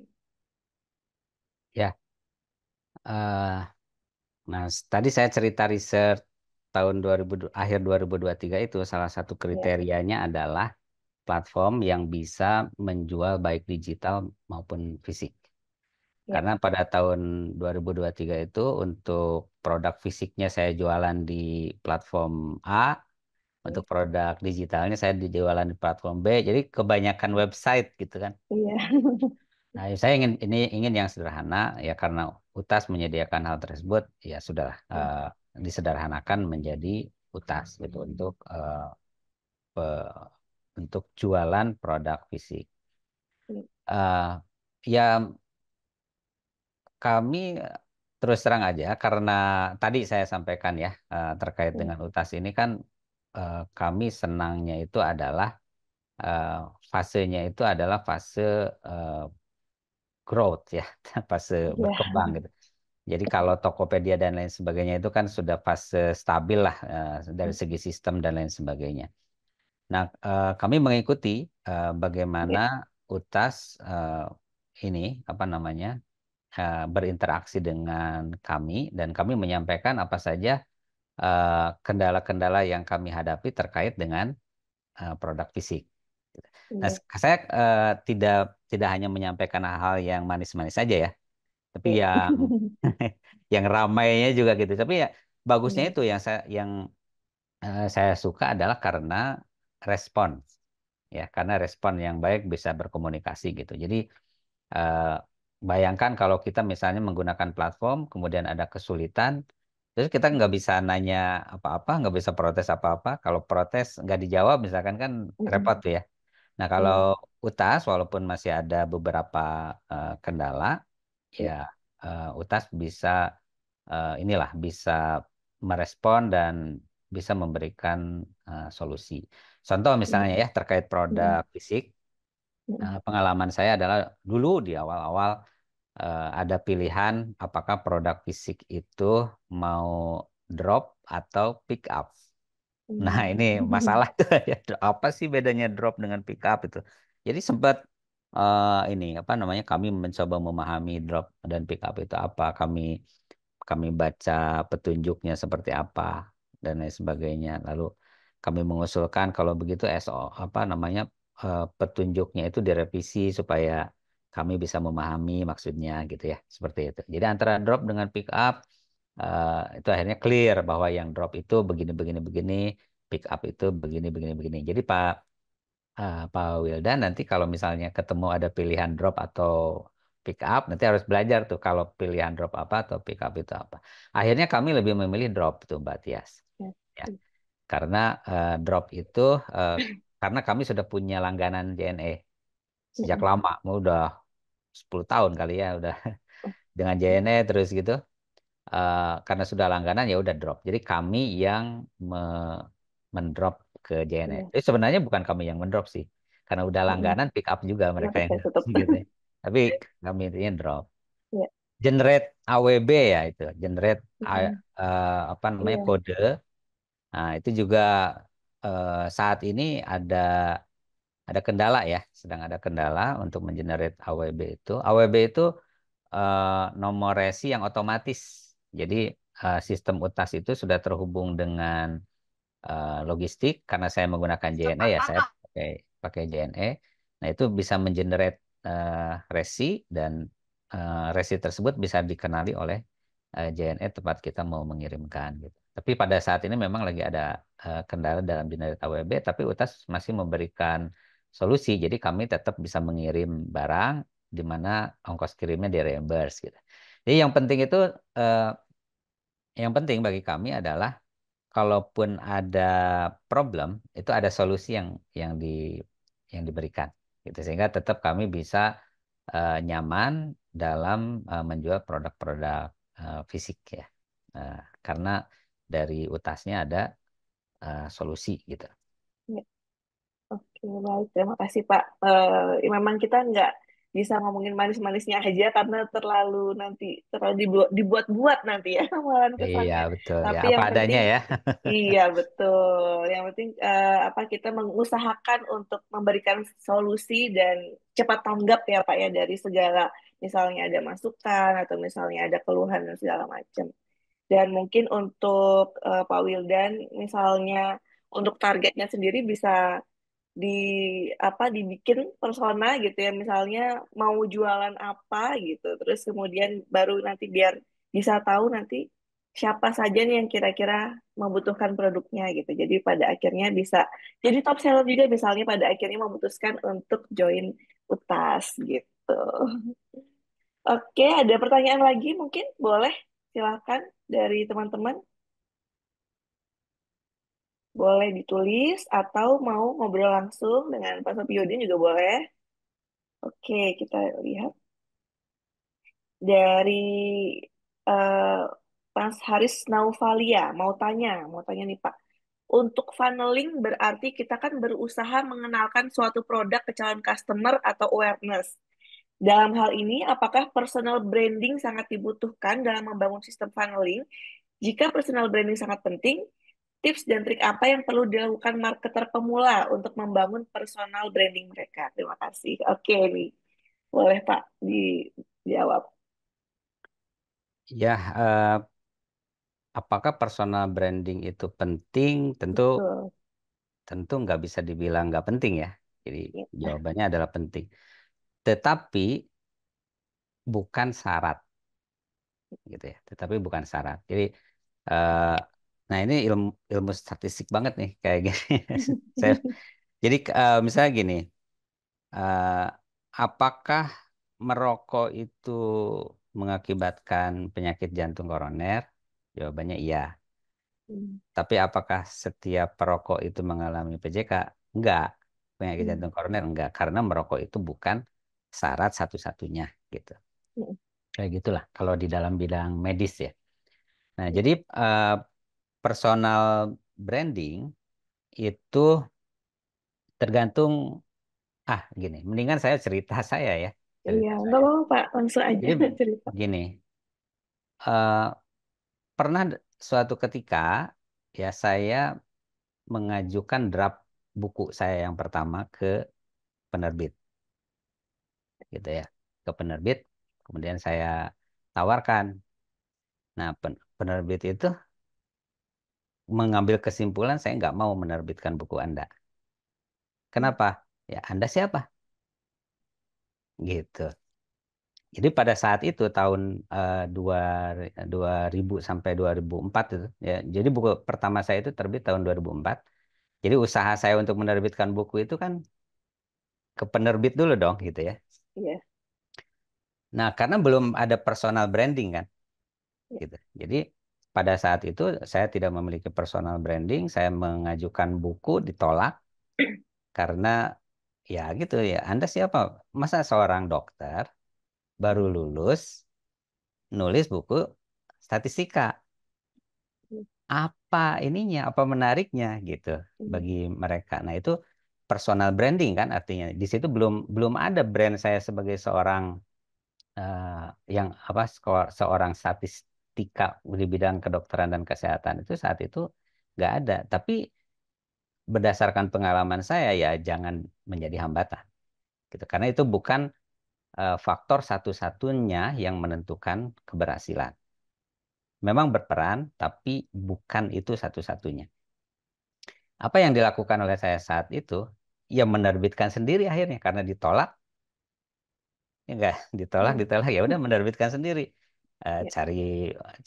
Ya. Uh, nah, tadi saya cerita riset tahun 2000 akhir 2023 itu salah satu ya. kriterianya ya. adalah platform yang bisa menjual baik digital maupun fisik. Ya. Karena pada tahun 2023 itu untuk produk fisiknya saya jualan di platform A, ya. untuk produk digitalnya saya dijualan di platform B. Jadi kebanyakan website gitu kan. Iya. Nah, saya ingin ini ingin yang sederhana ya karena UTAS menyediakan hal tersebut ya sudahlah ya. eh, uh, disederhanakan menjadi UTAS gitu hmm. untuk uh, pe, untuk jualan produk fisik. Uh, ya eh, kami eh, terus terang aja karena tadi saya sampaikan ya eh, terkait iya. dengan UTAS ini kan eh, kami senangnya itu adalah fasenya itu adalah fase growth ya, fase iya. berkembang gitu. Jadi kalau Tokopedia dan lain sebagainya itu kan sudah fase stabil lah dari iya. segi sistem dan lain sebagainya. Nah, kami mengikuti bagaimana UTAS ini apa namanya Eh, berinteraksi dengan kami dan kami menyampaikan apa saja eh, kendala-kendala yang kami hadapi terkait dengan eh, produk fisik. Iya. Nah, saya uh, tidak tidak hanya menyampaikan hal-hal yang manis-manis saja ya, tapi iya. yang yang ramainya juga gitu. Tapi ya bagusnya iya. itu yang saya yang uh, saya suka adalah karena respon ya karena respon yang baik bisa berkomunikasi gitu. Jadi uh, bayangkan kalau kita misalnya menggunakan platform, kemudian ada kesulitan, terus kita nggak bisa nanya apa-apa, nggak bisa protes apa-apa. Kalau protes nggak dijawab, misalkan kan repot ya. Nah iya. kalau UTAS, walaupun masih ada beberapa uh, kendala, iya. ya uh, UTAS bisa uh, inilah bisa merespon dan bisa memberikan uh, solusi. Contoh misalnya ya terkait produk fisik, Nah, pengalaman saya adalah dulu di awal-awal eh, ada pilihan apakah produk fisik itu mau drop atau pick up. Nah, hmm. ini masalah ya, apa sih bedanya drop dengan pick up itu. Jadi sempat eh, ini apa namanya kami mencoba memahami drop dan pick up itu apa, kami kami baca petunjuknya seperti apa dan lain sebagainya. Lalu kami mengusulkan kalau begitu SO apa namanya uh, petunjuknya itu direvisi supaya kami bisa memahami maksudnya gitu ya seperti itu. Jadi antara drop dengan pick up uh, itu akhirnya clear bahwa yang drop itu begini begini begini, pick up itu begini begini begini. Jadi Pak uh, Pak Wildan nanti kalau misalnya ketemu ada pilihan drop atau pick up nanti harus belajar tuh kalau pilihan drop apa atau pick up itu apa. Akhirnya kami lebih memilih drop tuh Mbak Tias. Ya. Karena uh, drop itu uh, karena kami sudah punya langganan JNE sejak hmm. lama, udah 10 tahun kali ya udah dengan JNE terus gitu. Uh, karena sudah langganan ya udah drop. Jadi kami yang me mendrop ke JNE. Hmm. Iya. Jadi sebenarnya bukan kami yang mendrop sih, karena udah langganan pick up juga iya, mereka yang gitu. Tapi kami ini drop. Yeah. Generate AWB ya itu, generate hmm. uh, apa namanya yeah. kode. Nah, itu juga Eh, saat ini ada ada kendala ya, sedang ada kendala untuk mengenerate AWB itu. AWB itu eh, nomor resi yang otomatis. Jadi eh, sistem UTAS itu sudah terhubung dengan eh, logistik karena saya menggunakan JNE ya saya pakai pakai JNE. Nah itu bisa mengenerate eh, resi dan eh, resi tersebut bisa dikenali oleh Eh, JNE tempat kita mau mengirimkan gitu. Tapi pada saat ini memang lagi ada eh, kendala dalam Generate AWB, tapi UTAS masih memberikan solusi. Jadi kami tetap bisa mengirim barang di mana ongkos kirimnya di reimburse gitu. Jadi yang penting itu eh, yang penting bagi kami adalah kalaupun ada problem itu ada solusi yang yang di yang diberikan gitu sehingga tetap kami bisa eh, nyaman dalam eh, menjual produk-produk Eh, fisik ya. Uh, karena dari utasnya ada uh, solusi gitu. Ya. Oke, baik. Terima kasih Pak. Uh, memang kita nggak bisa ngomongin manis-manisnya aja karena terlalu nanti terlalu dibuat-buat nanti ya amalan kesannya. Iya betul. Ya. Tapi ya, apa penting, adanya ya. iya betul. Yang penting uh, apa kita mengusahakan untuk memberikan solusi dan cepat tanggap ya Pak ya dari segala misalnya ada masukan atau misalnya ada keluhan dan segala macam. Dan mungkin untuk uh, Pak Wildan misalnya untuk targetnya sendiri bisa di apa dibikin persona gitu ya misalnya mau jualan apa gitu terus kemudian baru nanti biar bisa tahu nanti siapa saja nih yang kira-kira membutuhkan produknya gitu jadi pada akhirnya bisa jadi top seller juga misalnya pada akhirnya memutuskan untuk join utas gitu oke ada pertanyaan lagi mungkin boleh silahkan dari teman-teman boleh ditulis atau mau ngobrol langsung dengan Pak Sopiodin juga boleh. Oke, kita lihat. Dari uh, Mas Haris Naufalia, mau tanya, mau tanya nih Pak. Untuk funneling berarti kita kan berusaha mengenalkan suatu produk ke calon customer atau awareness. Dalam hal ini, apakah personal branding sangat dibutuhkan dalam membangun sistem funneling? Jika personal branding sangat penting, tips dan trik apa yang perlu dilakukan marketer pemula untuk membangun personal branding mereka? Terima kasih. Oke ini boleh Pak dijawab. Ya, uh, apakah personal branding itu penting? Tentu, Betul. tentu nggak bisa dibilang nggak penting ya. Jadi ya. jawabannya adalah penting. Tetapi bukan syarat, gitu ya. Tetapi bukan syarat. Jadi uh, Nah, ini ilmu ilmu statistik banget nih kayak gini. jadi uh, misalnya gini, uh, apakah merokok itu mengakibatkan penyakit jantung koroner? Jawabannya iya. Hmm. Tapi apakah setiap perokok itu mengalami PJK? Enggak. Penyakit hmm. jantung koroner enggak karena merokok itu bukan syarat satu-satunya gitu. Hmm. Kayak gitulah kalau di dalam bidang medis ya. Nah, hmm. jadi uh, personal branding itu tergantung ah gini, mendingan saya cerita saya ya. iya, apa-apa Pak, langsung aja Jadi, cerita. Gini, uh, pernah suatu ketika ya saya mengajukan draft buku saya yang pertama ke penerbit, gitu ya, ke penerbit. Kemudian saya tawarkan. Nah, penerbit itu mengambil kesimpulan saya nggak mau menerbitkan buku Anda. Kenapa? Ya Anda siapa? Gitu. Jadi pada saat itu tahun uh, eh, 2000 sampai 2004 itu ya. Jadi buku pertama saya itu terbit tahun 2004. Jadi usaha saya untuk menerbitkan buku itu kan ke penerbit dulu dong gitu ya. Iya. Nah, karena belum ada personal branding kan. Yeah. Gitu. Jadi pada saat itu saya tidak memiliki personal branding, saya mengajukan buku ditolak karena ya gitu ya. Anda siapa? Masa seorang dokter baru lulus nulis buku statistika. Apa ininya? Apa menariknya gitu bagi mereka. Nah, itu personal branding kan artinya. Di situ belum belum ada brand saya sebagai seorang uh, yang apa seorang statis etika di bidang kedokteran dan kesehatan itu saat itu nggak ada. Tapi berdasarkan pengalaman saya ya jangan menjadi hambatan. Gitu. Karena itu bukan eh, faktor satu-satunya yang menentukan keberhasilan. Memang berperan, tapi bukan itu satu-satunya. Apa yang dilakukan oleh saya saat itu, ya menerbitkan sendiri akhirnya karena ditolak. Ya enggak, ditolak, hmm. ditolak, ya udah menerbitkan sendiri. Ya. cari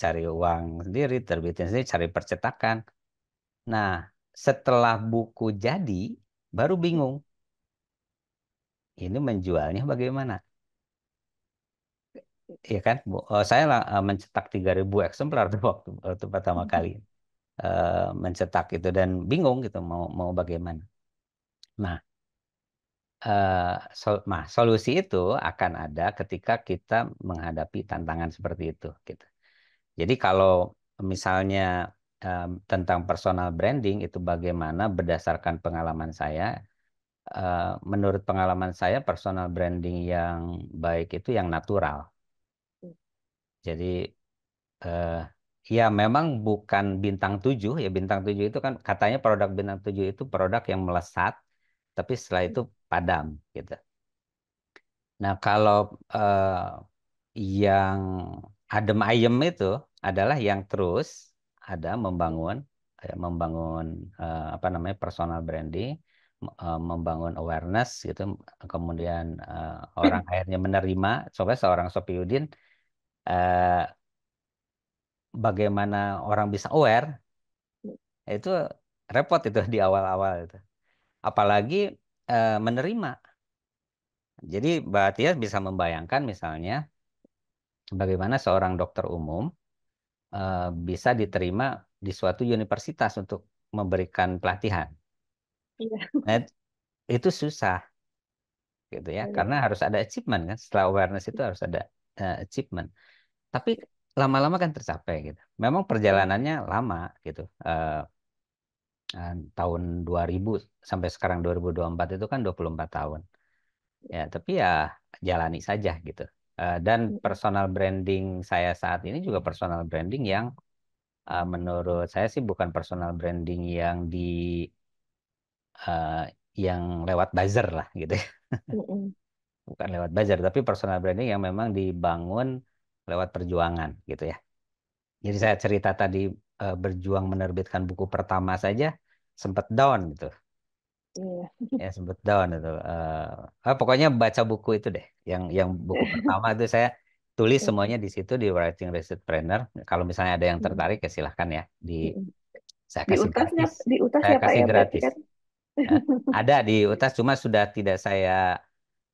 cari uang sendiri, terbitin sendiri, cari percetakan. Nah, setelah buku jadi, baru bingung. Ini menjualnya bagaimana? Iya kan? Saya mencetak 3.000 eksemplar tuh waktu, waktu pertama hmm. kali mencetak itu dan bingung gitu mau mau bagaimana. Nah, Eh, sol nah, solusi itu akan ada ketika kita menghadapi tantangan seperti itu, gitu. Jadi kalau misalnya, eh, tentang personal branding itu bagaimana berdasarkan pengalaman saya, eh, menurut pengalaman saya personal branding yang baik itu yang natural. Jadi, ya memang bukan bintang tujuh ya, bintang tujuh itu kan katanya produk bintang tujuh itu produk yang melesat, tapi setelah itu padam gitu. Nah, kalau eh, yang adem ayem itu adalah yang terus ada membangun ya, membangun eh, apa namanya personal branding, eh, membangun awareness gitu, kemudian eh, orang akhirnya menerima. Coba seorang Sopiudin eh, bagaimana orang bisa aware itu repot itu di awal-awal itu. Apalagi e, menerima. Jadi Mbak Tia bisa membayangkan misalnya bagaimana seorang dokter umum e, bisa diterima di suatu universitas untuk memberikan pelatihan. Iya. Nah, itu susah gitu ya, iya. karena harus ada achievement kan. Setelah awareness itu harus ada uh, achievement. Tapi lama-lama kan tercapai gitu. Memang perjalanannya lama gitu. Uh, tahun 2000 sampai sekarang 2024 itu kan 24 tahun. Ya, tapi ya jalani saja gitu. Eh, dan hmm. personal branding saya saat ini juga personal branding yang eh, menurut saya sih bukan personal branding yang di eh, yang lewat buzzer lah gitu. Ya. Hmm, hmm. bukan lewat buzzer, tapi personal branding yang memang dibangun lewat perjuangan gitu ya. Jadi saya cerita tadi uh, berjuang menerbitkan buku pertama saja sempat down gitu. Iya. Yeah. Ya sempat down itu. Uh, eh, ah, eh, pokoknya baca buku itu deh. Yang yang buku pertama itu saya tulis semuanya di situ di Writing Research Planner. Kalau misalnya ada yang hmm. tertarik ya silahkan ya di hmm. saya kasih di utasnya, gratis. Di utas saya ya, kasih ya, gratis. Kan? Ya, ada di utas cuma sudah tidak saya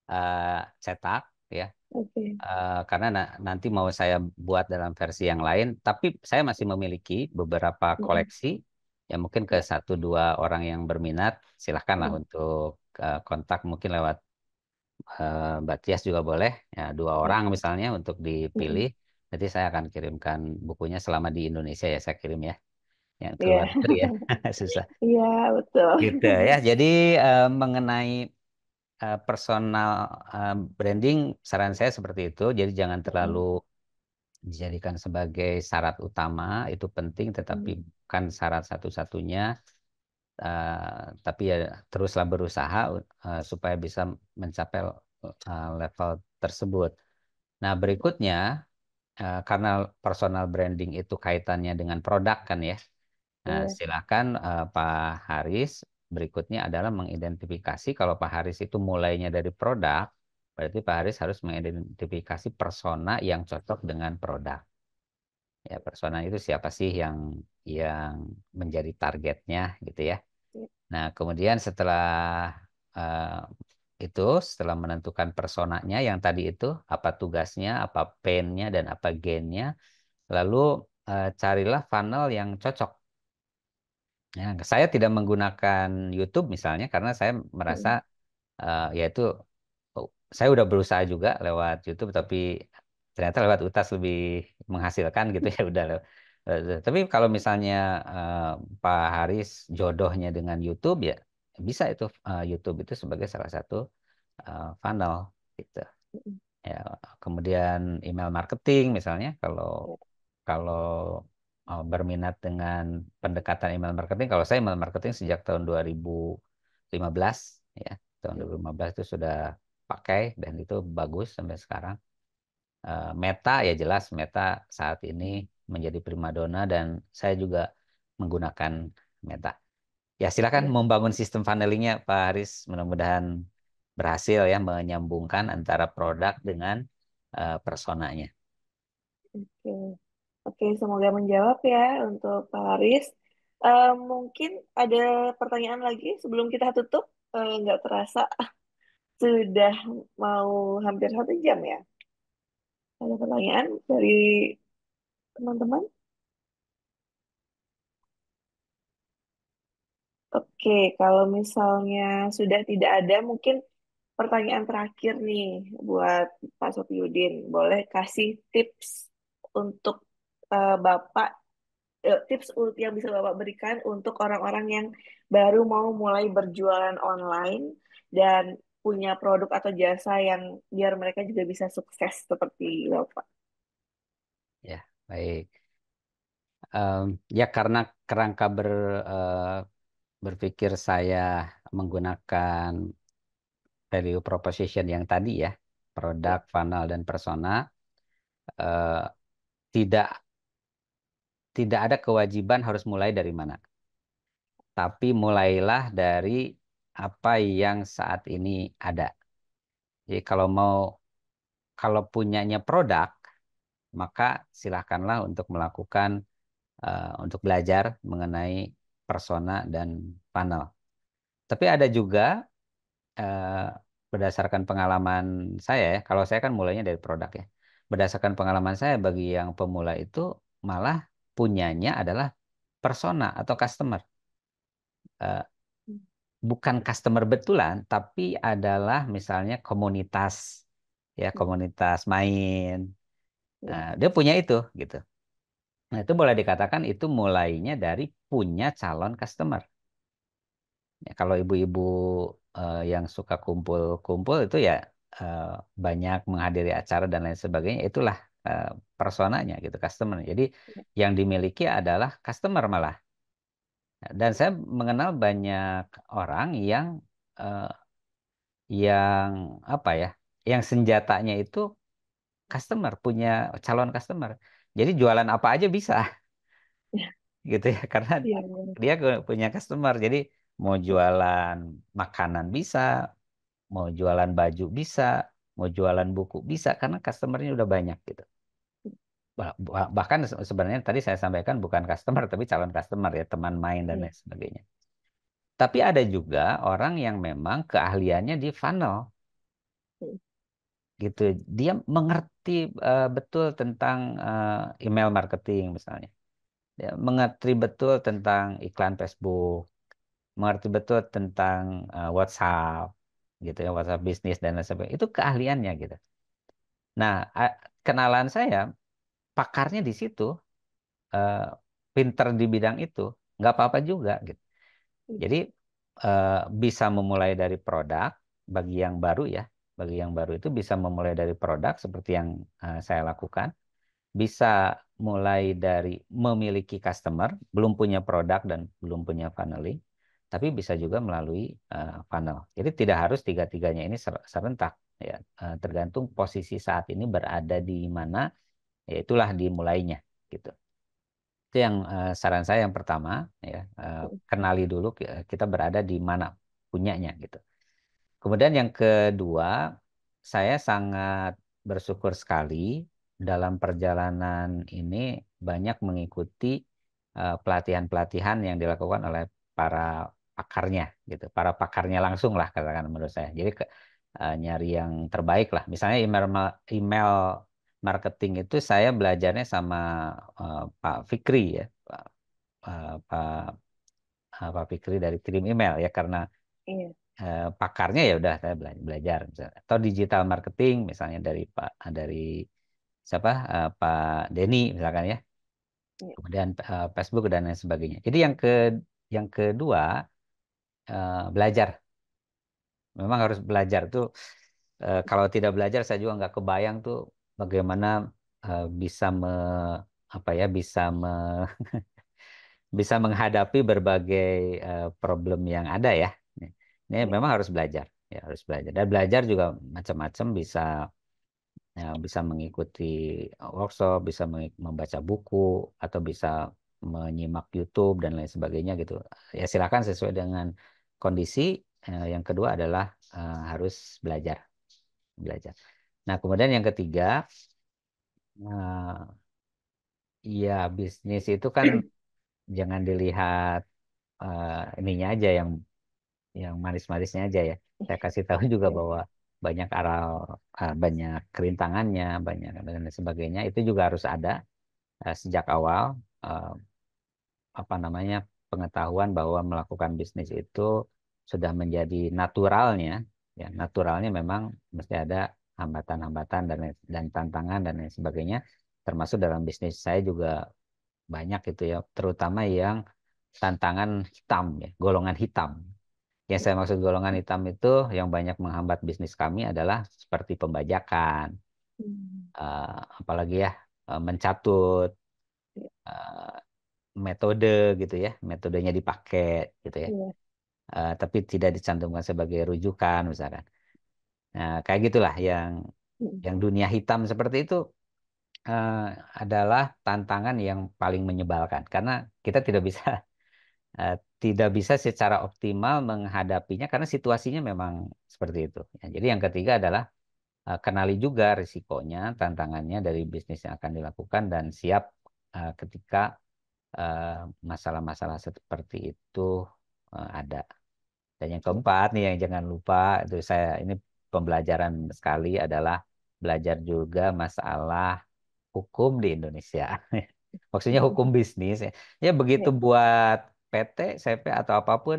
uh, cetak ya Okay. Uh, eh, karena na nanti mau saya buat dalam versi yang lain, tapi saya masih memiliki beberapa koleksi hmm. yang mungkin ke satu dua orang yang berminat, silahkanlah hmm. untuk uh, kontak mungkin lewat uh, Mbak juga boleh, ya dua iya. orang misalnya untuk dipilih. Hmm. Nanti saya akan kirimkan bukunya selama di Indonesia ya saya kirim ya yang iya. keluar yeah. ya susah. Iya yeah, betul. Gitu ya. Jadi uh, mengenai Eh, personal eh, branding saran saya seperti itu. Jadi jangan terlalu dijadikan sebagai syarat utama. Itu penting, tetapi hmm. bukan syarat satu-satunya. Uh, tapi ya teruslah berusaha uh, supaya bisa mencapai uh, level tersebut. Nah berikutnya uh, karena personal branding itu kaitannya dengan produk kan ya. Nah, iya. silakan uh, Pak Haris berikutnya adalah mengidentifikasi kalau Pak Haris itu mulainya dari produk, berarti Pak Haris harus mengidentifikasi persona yang cocok dengan produk. Ya, persona itu siapa sih yang yang menjadi targetnya gitu ya. Iya. Nah, kemudian setelah uh, itu, setelah menentukan personanya yang tadi itu, apa tugasnya, apa pain-nya dan apa gain-nya, lalu uh, carilah funnel yang cocok Ya, saya tidak menggunakan YouTube misalnya karena saya merasa uh, hmm. eh, yaitu oh, saya udah berusaha juga lewat YouTube tapi ternyata lewat utas lebih menghasilkan gitu ya udah eh, Tapi kalau misalnya uh, Pak Haris jodohnya dengan YouTube ya bisa itu uh, YouTube itu sebagai salah satu uh, funnel gitu. Hmm. Ya, kemudian email marketing misalnya kalau kalau Eh, berminat dengan pendekatan email marketing. Kalau saya email marketing sejak tahun 2015 ya, tahun 2015 ya. itu sudah pakai dan itu bagus sampai sekarang. Eh, Meta ya jelas Meta saat ini menjadi primadona dan saya juga menggunakan Meta. Ya silakan ya. membangun sistem funnelingnya Pak Haris. Mudah-mudahan berhasil ya menyambungkan antara produk dengan eh, personanya. Oke. Okay. Oke, semoga menjawab ya untuk Pak Haris. Uh, mungkin ada pertanyaan lagi sebelum kita tutup, Nggak eh, nggak terasa sudah mau hampir satu jam ya. Ada pertanyaan dari teman-teman? Oke, kalau misalnya sudah tidak ada, mungkin pertanyaan terakhir nih buat Pak Sofiuddin. Boleh kasih tips untuk uh, Bapak uh, tips yang bisa Bapak berikan untuk orang-orang yang baru mau mulai berjualan online dan punya produk atau jasa yang biar mereka juga bisa sukses seperti Bapak. Ya, baik. Um, ya karena kerangka ber uh, berpikir saya menggunakan value proposition yang tadi ya, produk, funnel, dan persona, uh, tidak tidak ada kewajiban harus mulai dari mana. Tapi mulailah dari apa yang saat ini ada. Jadi kalau mau kalau punyanya produk, maka silakanlah untuk melakukan uh, untuk belajar mengenai persona dan panel. Tapi ada juga uh, berdasarkan pengalaman saya ya, kalau saya kan mulainya dari produk ya. Berdasarkan pengalaman saya bagi yang pemula itu malah punyanya adalah persona atau customer. Uh, bukan customer betulan, tapi adalah misalnya komunitas, ya hmm. komunitas main. Ya. Nah, dia punya itu, gitu. Nah, itu boleh dikatakan itu mulainya dari punya calon customer. Ya, kalau ibu-ibu uh, yang suka kumpul-kumpul itu ya uh, banyak menghadiri acara dan lain sebagainya, itulah Eh, personanya gitu customer. Jadi ya. yang dimiliki adalah customer malah. Dan saya mengenal banyak orang yang uh, yang apa ya, yang senjatanya itu customer punya calon customer. Jadi jualan apa aja bisa. gitu ya karena iya, dia punya customer jadi mau jualan makanan bisa mau jualan baju bisa mau jualan buku bisa karena customernya udah banyak gitu bahkan sebenarnya tadi saya sampaikan bukan customer tapi calon customer ya teman main dan iya. lain sebagainya tapi ada juga orang yang memang keahliannya di funnel iya. gitu dia mengerti uh, betul tentang uh, email marketing misalnya dia mengerti betul tentang iklan Facebook mengerti betul tentang uh, WhatsApp gitu ya WhatsApp bisnis dan lain sebagainya itu keahliannya gitu. Nah kenalan saya pakarnya di situ, uh, pinter di bidang itu nggak apa-apa juga gitu. Jadi uh, bisa memulai dari produk bagi yang baru ya, bagi yang baru itu bisa memulai dari produk seperti yang uh, saya lakukan, bisa mulai dari memiliki customer, belum punya produk dan belum punya funneling tapi bisa juga melalui uh, funnel. Jadi tidak harus tiga-tiganya ini serentak ya. Uh, tergantung posisi saat ini berada di mana, ya itulah dimulainya gitu. Itu yang uh, saran saya yang pertama ya, uh, kenali dulu kita berada di mana punyanya gitu. Kemudian yang kedua, saya sangat bersyukur sekali dalam perjalanan ini banyak mengikuti pelatihan-pelatihan yang dilakukan oleh para pakarnya gitu para pakarnya langsung lah katakan menurut saya jadi ke, uh, nyari yang terbaik lah misalnya email email marketing itu saya belajarnya sama uh, Pak Fikri ya Pak uh, Pak uh, Pak Fikri dari kirim email ya karena iya. uh, pakarnya ya udah saya belajar, belajar misalnya. atau digital marketing misalnya dari Pak dari siapa uh, Pak Denny misalkan ya iya. kemudian uh, Facebook dan lain sebagainya. Jadi yang ke yang kedua Eh, belajar. Memang harus belajar tuh. Uh, kalau tidak belajar, saya juga nggak kebayang tuh bagaimana uh, bisa me, apa ya bisa me, bisa menghadapi berbagai uh, problem yang ada ya. Ini iya. memang harus belajar, ya harus belajar. Dan belajar juga macam-macam bisa ya, bisa mengikuti workshop, bisa membaca buku atau bisa menyimak YouTube dan lain sebagainya gitu. Ya silakan sesuai dengan kondisi, eh, yang kedua adalah eh, harus belajar. Belajar. Nah, kemudian yang ketiga, eh, ya bisnis itu kan jangan dilihat ininya aja yang yang manis-manisnya aja ya. Saya kasih tahu juga bahwa banyak aral, banyak kerintangannya, banyak dan sebagainya. Itu juga harus ada sejak awal apa namanya pengetahuan bahwa melakukan bisnis itu sudah menjadi naturalnya ya naturalnya memang mesti ada hambatan-hambatan dan dan tantangan dan lain sebagainya termasuk dalam bisnis saya juga banyak gitu ya terutama yang tantangan hitam ya golongan hitam yang saya maksud golongan hitam itu yang banyak menghambat bisnis kami adalah seperti pembajakan hmm. uh, apalagi ya uh, eh, mencatut uh, ya. eh, metode gitu ya, metodenya dipakai gitu ya. Yeah. Iya. Uh, tapi tidak dicantumkan sebagai rujukan misalkan. Nah, kayak gitulah yang yeah. Hmm. yang dunia hitam seperti itu uh, adalah tantangan yang paling menyebalkan karena kita tidak bisa uh, tidak bisa secara optimal menghadapinya karena situasinya memang seperti itu. Ya, jadi yang ketiga adalah eh, kenali juga risikonya, tantangannya dari bisnis yang akan dilakukan dan siap ketika Eh, masalah-masalah seperti itu eh, ada. Dan yang keempat nih yang jangan lupa itu saya ini pembelajaran sekali adalah belajar juga masalah hukum di Indonesia. Maksudnya hukum bisnis ya. ya iya. begitu buat PT, CP atau apapun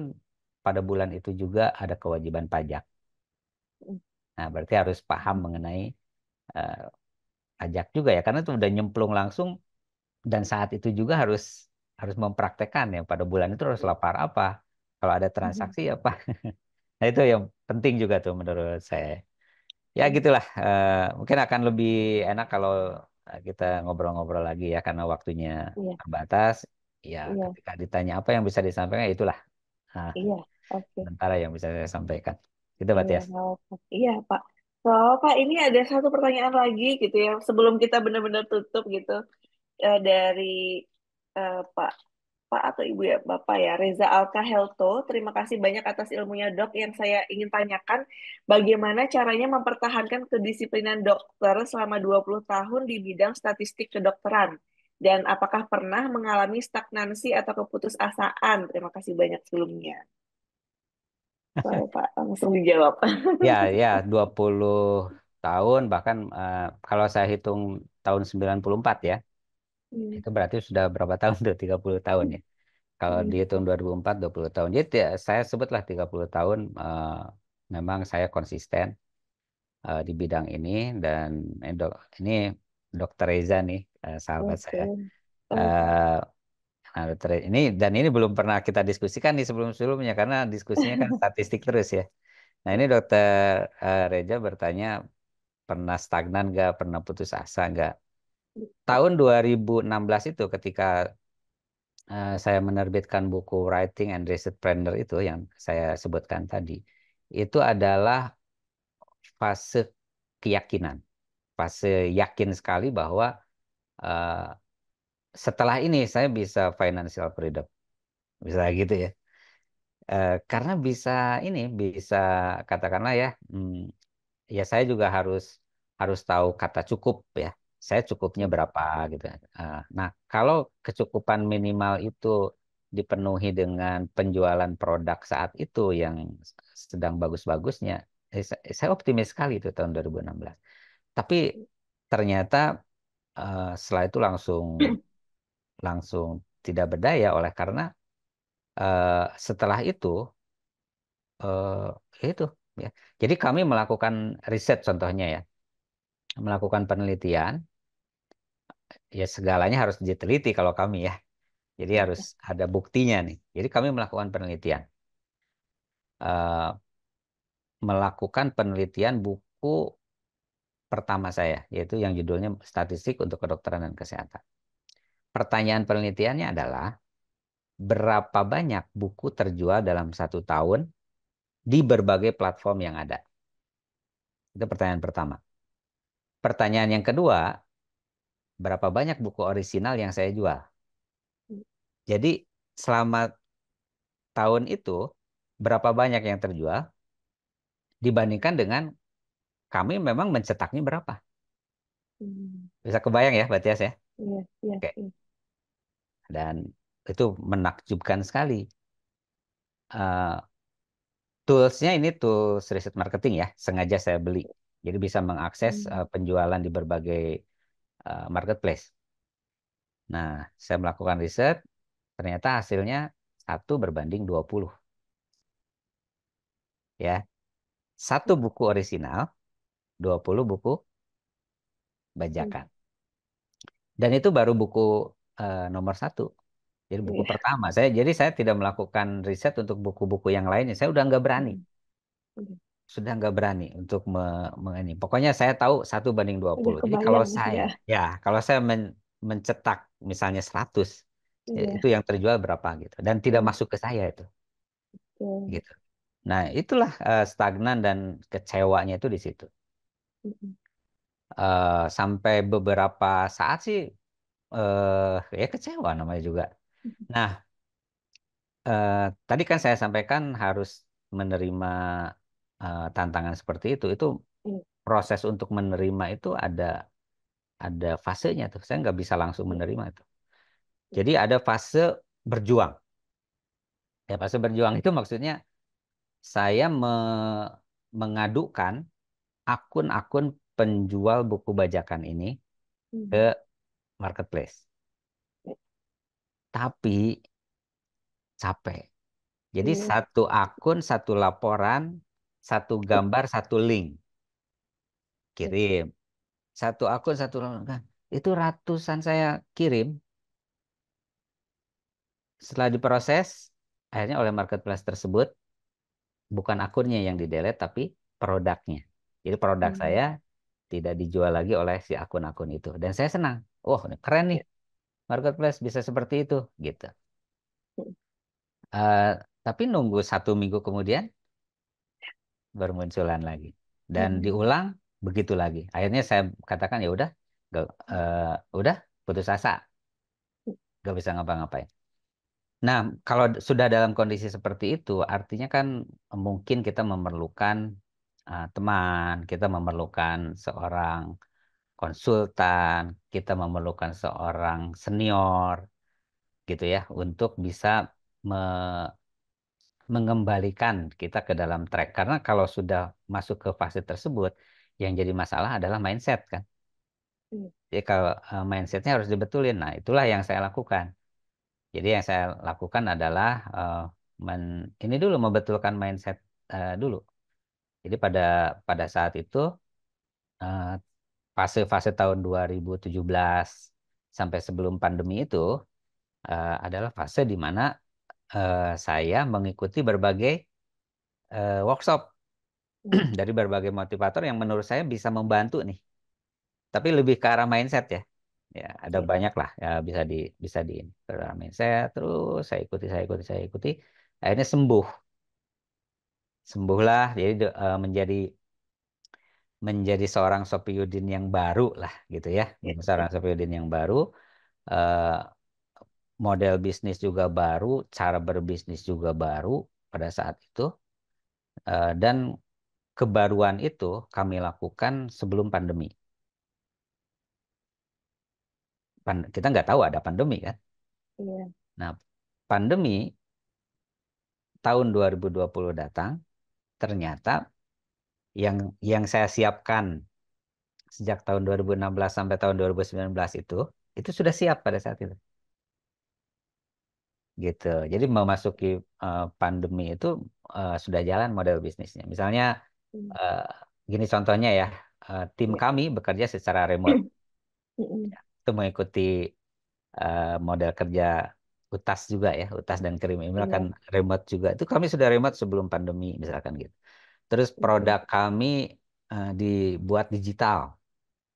pada bulan itu juga ada kewajiban pajak. Nah, berarti harus paham mengenai uh, pajak juga ya karena itu udah nyemplung langsung dan saat itu juga harus harus mempraktekkan ya pada bulan itu harus lapar apa kalau ada transaksi mm-hmm. apa nah itu yang penting juga tuh menurut saya ya mm-hmm. gitulah uh, mungkin akan lebih enak kalau kita ngobrol-ngobrol lagi ya karena waktunya yeah. terbatas ya yeah. ketika ditanya apa yang bisa disampaikan ya itulah nah, iya okay. sementara yang bisa saya sampaikan gitu Mbak iya, Tias iya Pak so Pak ini ada satu pertanyaan lagi gitu ya sebelum kita benar-benar tutup gitu eh, dari Eh, Pak Pak atau Ibu ya Bapak ya Reza Alka Helto. Terima kasih banyak atas ilmunya dok. Yang saya ingin tanyakan bagaimana caranya mempertahankan kedisiplinan dokter selama 20 tahun di bidang statistik kedokteran dan apakah pernah mengalami stagnansi atau keputusasaan? Terima kasih banyak sebelumnya. Pak, langsung dijawab. ya, ya, 20 tahun bahkan uh, kalau saya hitung tahun 94 ya Hmm. Itu berarti sudah berapa tahun tuh? 30 tahun ya? Kalau hmm. ribu dihitung 2004, 20 tahun. Jadi ya, saya sebutlah 30 tahun, uh, memang saya konsisten, uh, di bidang ini dan eh, ini Dokter Reza nih, uh, sahabat saya, Oh. nah ini dan ini belum pernah kita diskusikan nih sebelum-sebelumnya karena diskusinya kan statistik terus ya. Nah ini Dokter, Reza bertanya, "Pernah stagnan nggak? Pernah putus asa nggak?" tahun 2016 itu ketika uh, saya menerbitkan buku Writing and Planner itu yang saya sebutkan tadi, itu adalah fase keyakinan, fase yakin sekali bahwa uh, setelah ini saya bisa financial freedom, bisa gitu ya. Eh, karena bisa ini bisa katakanlah ya, hmm, ya saya juga harus harus tahu kata cukup ya saya cukupnya berapa gitu. Ya. Ah, nah, kalau kecukupan minimal itu dipenuhi dengan penjualan produk saat itu yang sedang bagus-bagusnya, eh, eh, saya optimis sekali itu tahun 2016. Tapi ternyata eh, setelah itu langsung langsung tidak berdaya oleh karena setelah itu ya itu ya. Jadi kami melakukan riset contohnya ya melakukan penelitian ya segalanya harus diteliti kalau kami ya. Jadi iya. harus ada buktinya nih. Jadi kami melakukan penelitian. Uh, melakukan penelitian buku pertama saya, yaitu yang judulnya Statistik untuk Kedokteran dan Kesehatan. Pertanyaan penelitiannya adalah, berapa banyak buku terjual dalam satu tahun di berbagai platform yang ada? Itu pertanyaan pertama. Pertanyaan yang kedua, berapa banyak buku orisinal yang saya jual? Jadi selama tahun itu, berapa banyak yang terjual dibandingkan dengan kami memang mencetaknya berapa? Hmm. Bisa kebayang ya, Mbak Tias ya? Iya, iya. Oke. Iya. Dan itu menakjubkan sekali. Uh, toolsnya ini tools riset marketing ya, sengaja saya beli jadi bisa mengakses uh, penjualan di berbagai uh, marketplace. Nah, saya melakukan riset, ternyata hasilnya satu berbanding 20. Ya. Satu hmm. buku orisinal, 20 buku bajakan. Hmm. Dan itu baru buku uh, nomor satu. Jadi buku yeah. pertama. Saya jadi saya tidak melakukan riset untuk buku-buku yang lainnya. Saya udah nggak berani. Iya sudah nggak berani untuk mengani. Pokoknya saya tahu satu banding 20. Jadi kalau gitu saya ya. ya, kalau saya men, mencetak misalnya 100 ya iya. itu yang terjual berapa gitu dan tidak hmm. masuk ke saya itu. Okay. Gitu. Nah, itulah uh, stagnan dan kecewanya itu di situ. uh, sampai beberapa saat sih uh, ya kecewa namanya juga. Hmm. Nah, uh, tadi kan saya sampaikan harus menerima Eh, tantangan seperti itu itu iya. proses untuk menerima itu ada ada fasenya tuh saya nggak bisa langsung iya. menerima itu iya. jadi ada fase berjuang ya fase berjuang itu maksudnya saya me mengadukan akun-akun penjual buku bajakan ini hmm. ke marketplace tapi capek jadi satu akun satu laporan satu gambar satu link kirim satu akun satu kan itu ratusan saya kirim setelah diproses akhirnya oleh marketplace tersebut bukan akunnya yang di delete tapi produknya jadi produk hmm. saya tidak dijual lagi oleh si akun-akun itu dan saya senang wah oh, keren nih marketplace bisa seperti itu gitu uh, tapi nunggu satu minggu kemudian bermunculan lagi dan hmm. diulang begitu lagi akhirnya saya katakan ya udah uh, udah putus asa gak bisa ngapa-ngapain nah kalau sudah dalam kondisi seperti itu artinya kan mungkin kita memerlukan uh, teman kita memerlukan seorang konsultan kita memerlukan seorang senior gitu ya untuk bisa me mengembalikan kita ke dalam track. Karena kalau sudah masuk ke fase tersebut, yang jadi masalah adalah mindset kan. Hmm. Jadi kalau eh, mindsetnya harus dibetulin. Nah itulah yang saya lakukan. Jadi yang saya lakukan adalah uh, men, ini dulu membetulkan mindset uh, dulu. Jadi pada pada saat itu uh, fase-fase tahun 2017 sampai sebelum pandemi itu uh, adalah fase di mana Eh, saya mengikuti berbagai eh, workshop dari berbagai motivator yang menurut saya bisa membantu nih. Tapi lebih ke arah mindset ya. Ya, ada iya. banyak lah ya, bisa di bisa di ke arah mindset terus saya ikuti saya ikuti saya ikuti akhirnya sembuh. Sembuhlah jadi uh, menjadi menjadi seorang udin yang baru lah gitu ya. ya. Seorang udin yang baru uh, model bisnis juga baru, cara berbisnis juga baru pada saat itu. Eh, dan kebaruan itu kami lakukan sebelum pandemi. kita nggak tahu ada pandemi kan? Iya. Nah, pandemi tahun 2020 datang, ternyata yang yang saya siapkan sejak tahun 2016 sampai tahun 2019 itu, itu sudah siap pada saat itu gitu. Jadi memasuki uh, pandemi itu uh, sudah jalan model bisnisnya. Misalnya uh, gini contohnya ya, uh, tim iya. kami bekerja secara remote. Itu mengikuti uh, model kerja utas juga ya, utas dan kirim email iya. kan remote juga. Itu kami sudah remote sebelum pandemi misalkan gitu. Terus produk kami uh, dibuat digital.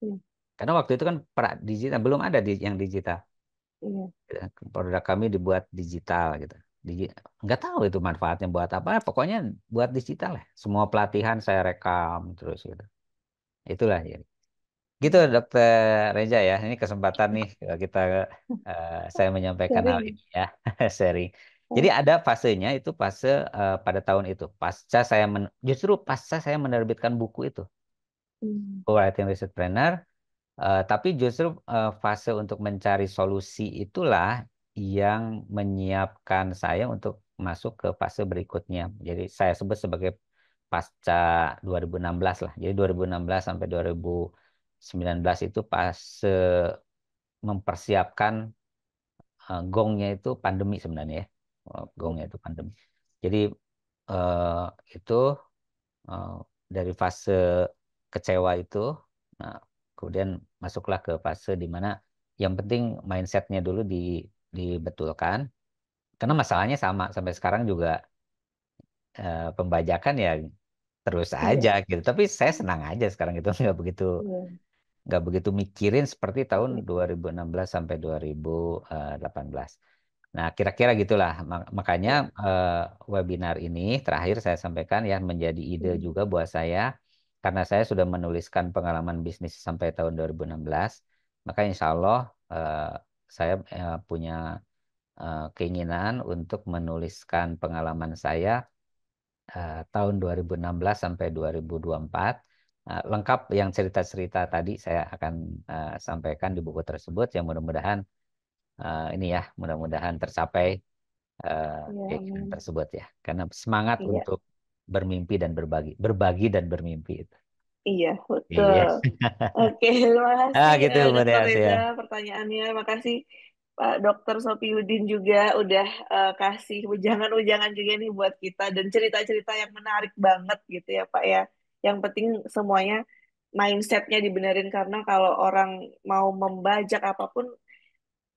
Iya. Karena waktu itu kan pra digital belum ada di yang digital Iya. Gitu. Produk kami dibuat digital gitu. Digi nggak tahu itu manfaatnya buat apa. Pokoknya buat digital lah. Ya. Semua pelatihan saya rekam terus gitu. Itulah jadi. Ya. Gitu Dokter Reja ya. Ini kesempatan nih kita uh, saya menyampaikan hal ini ya sharing. Oh. Jadi ada fasenya itu fase uh, pada tahun itu. Pasca saya justru pasca saya menerbitkan buku itu. Hmm. Writing Research Planner Uh, tapi justru uh, fase untuk mencari solusi itulah yang menyiapkan saya untuk masuk ke fase berikutnya. Jadi saya sebut sebagai pasca 2016 lah. Jadi 2016 sampai 2019 itu fase mempersiapkan uh, gongnya itu pandemi sebenarnya ya. Oh, gongnya itu pandemi. Jadi uh, itu uh, dari fase kecewa itu nah, kemudian masuklah ke fase di mana yang penting mindsetnya dulu di, dibetulkan. Karena masalahnya sama sampai sekarang juga e, pembajakan ya terus iya. aja gitu. Tapi saya senang aja sekarang itu nggak begitu yeah. nggak begitu mikirin seperti tahun 2016 iya. sampai 2018. Eh, nah, kira-kira gitulah. Makanya e, webinar ini terakhir saya sampaikan ya menjadi ide juga buat saya karena saya sudah menuliskan pengalaman bisnis sampai tahun 2016, maka insya Allah eh, saya eh, punya eh, keinginan untuk menuliskan pengalaman saya eh, tahun 2016 sampai 2024. Eh, nah, lengkap yang cerita-cerita tadi saya akan eh, sampaikan di buku tersebut yang mudah-mudahan eh, ini ya mudah-mudahan tercapai eh, ya, keinginan tersebut ya. Karena semangat ya. untuk bermimpi dan berbagi, berbagi dan bermimpi itu. Iya, betul. Iya. Oke, terima ah, kasih. Ah, gitu, ya, Mbak Pertanyaannya, makasih Pak Dokter Sopi Udin juga udah uh, kasih ujangan-ujangan juga nih buat kita dan cerita-cerita yang menarik banget gitu ya Pak ya. Yang penting semuanya mindsetnya dibenerin karena kalau orang mau membajak apapun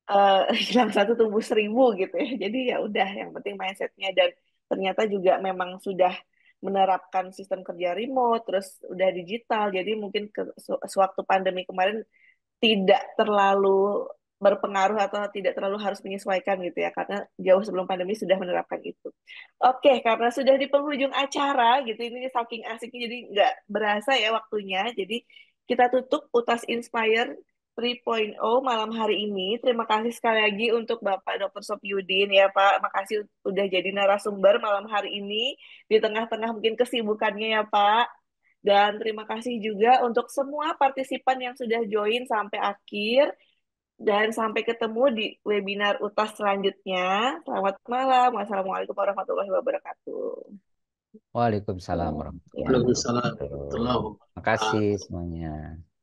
uh, hilang satu tumbuh seribu gitu ya. Jadi ya udah yang penting mindsetnya dan ternyata juga memang sudah menerapkan sistem kerja remote, terus udah digital, jadi mungkin ke, sewaktu pandemi kemarin tidak terlalu berpengaruh atau tidak terlalu harus menyesuaikan gitu ya karena jauh sebelum pandemi sudah menerapkan itu. Oke, karena sudah di penghujung acara gitu ini saking asiknya jadi nggak berasa ya waktunya. Jadi kita tutup utas Inspire 3.0 malam hari ini. Terima kasih sekali lagi untuk Bapak Dr. Sopyudin ya Pak. Makasih udah jadi narasumber malam hari ini di tengah-tengah mungkin kesibukannya ya Pak. Dan terima kasih juga untuk semua partisipan yang sudah join sampai akhir. Dan sampai ketemu di webinar UTAS selanjutnya. Selamat malam. Wassalamualaikum warahmatullahi wabarakatuh. Waalaikumsalam oh, iya. warahmatullahi wabarakatuh. Terima kasih semuanya.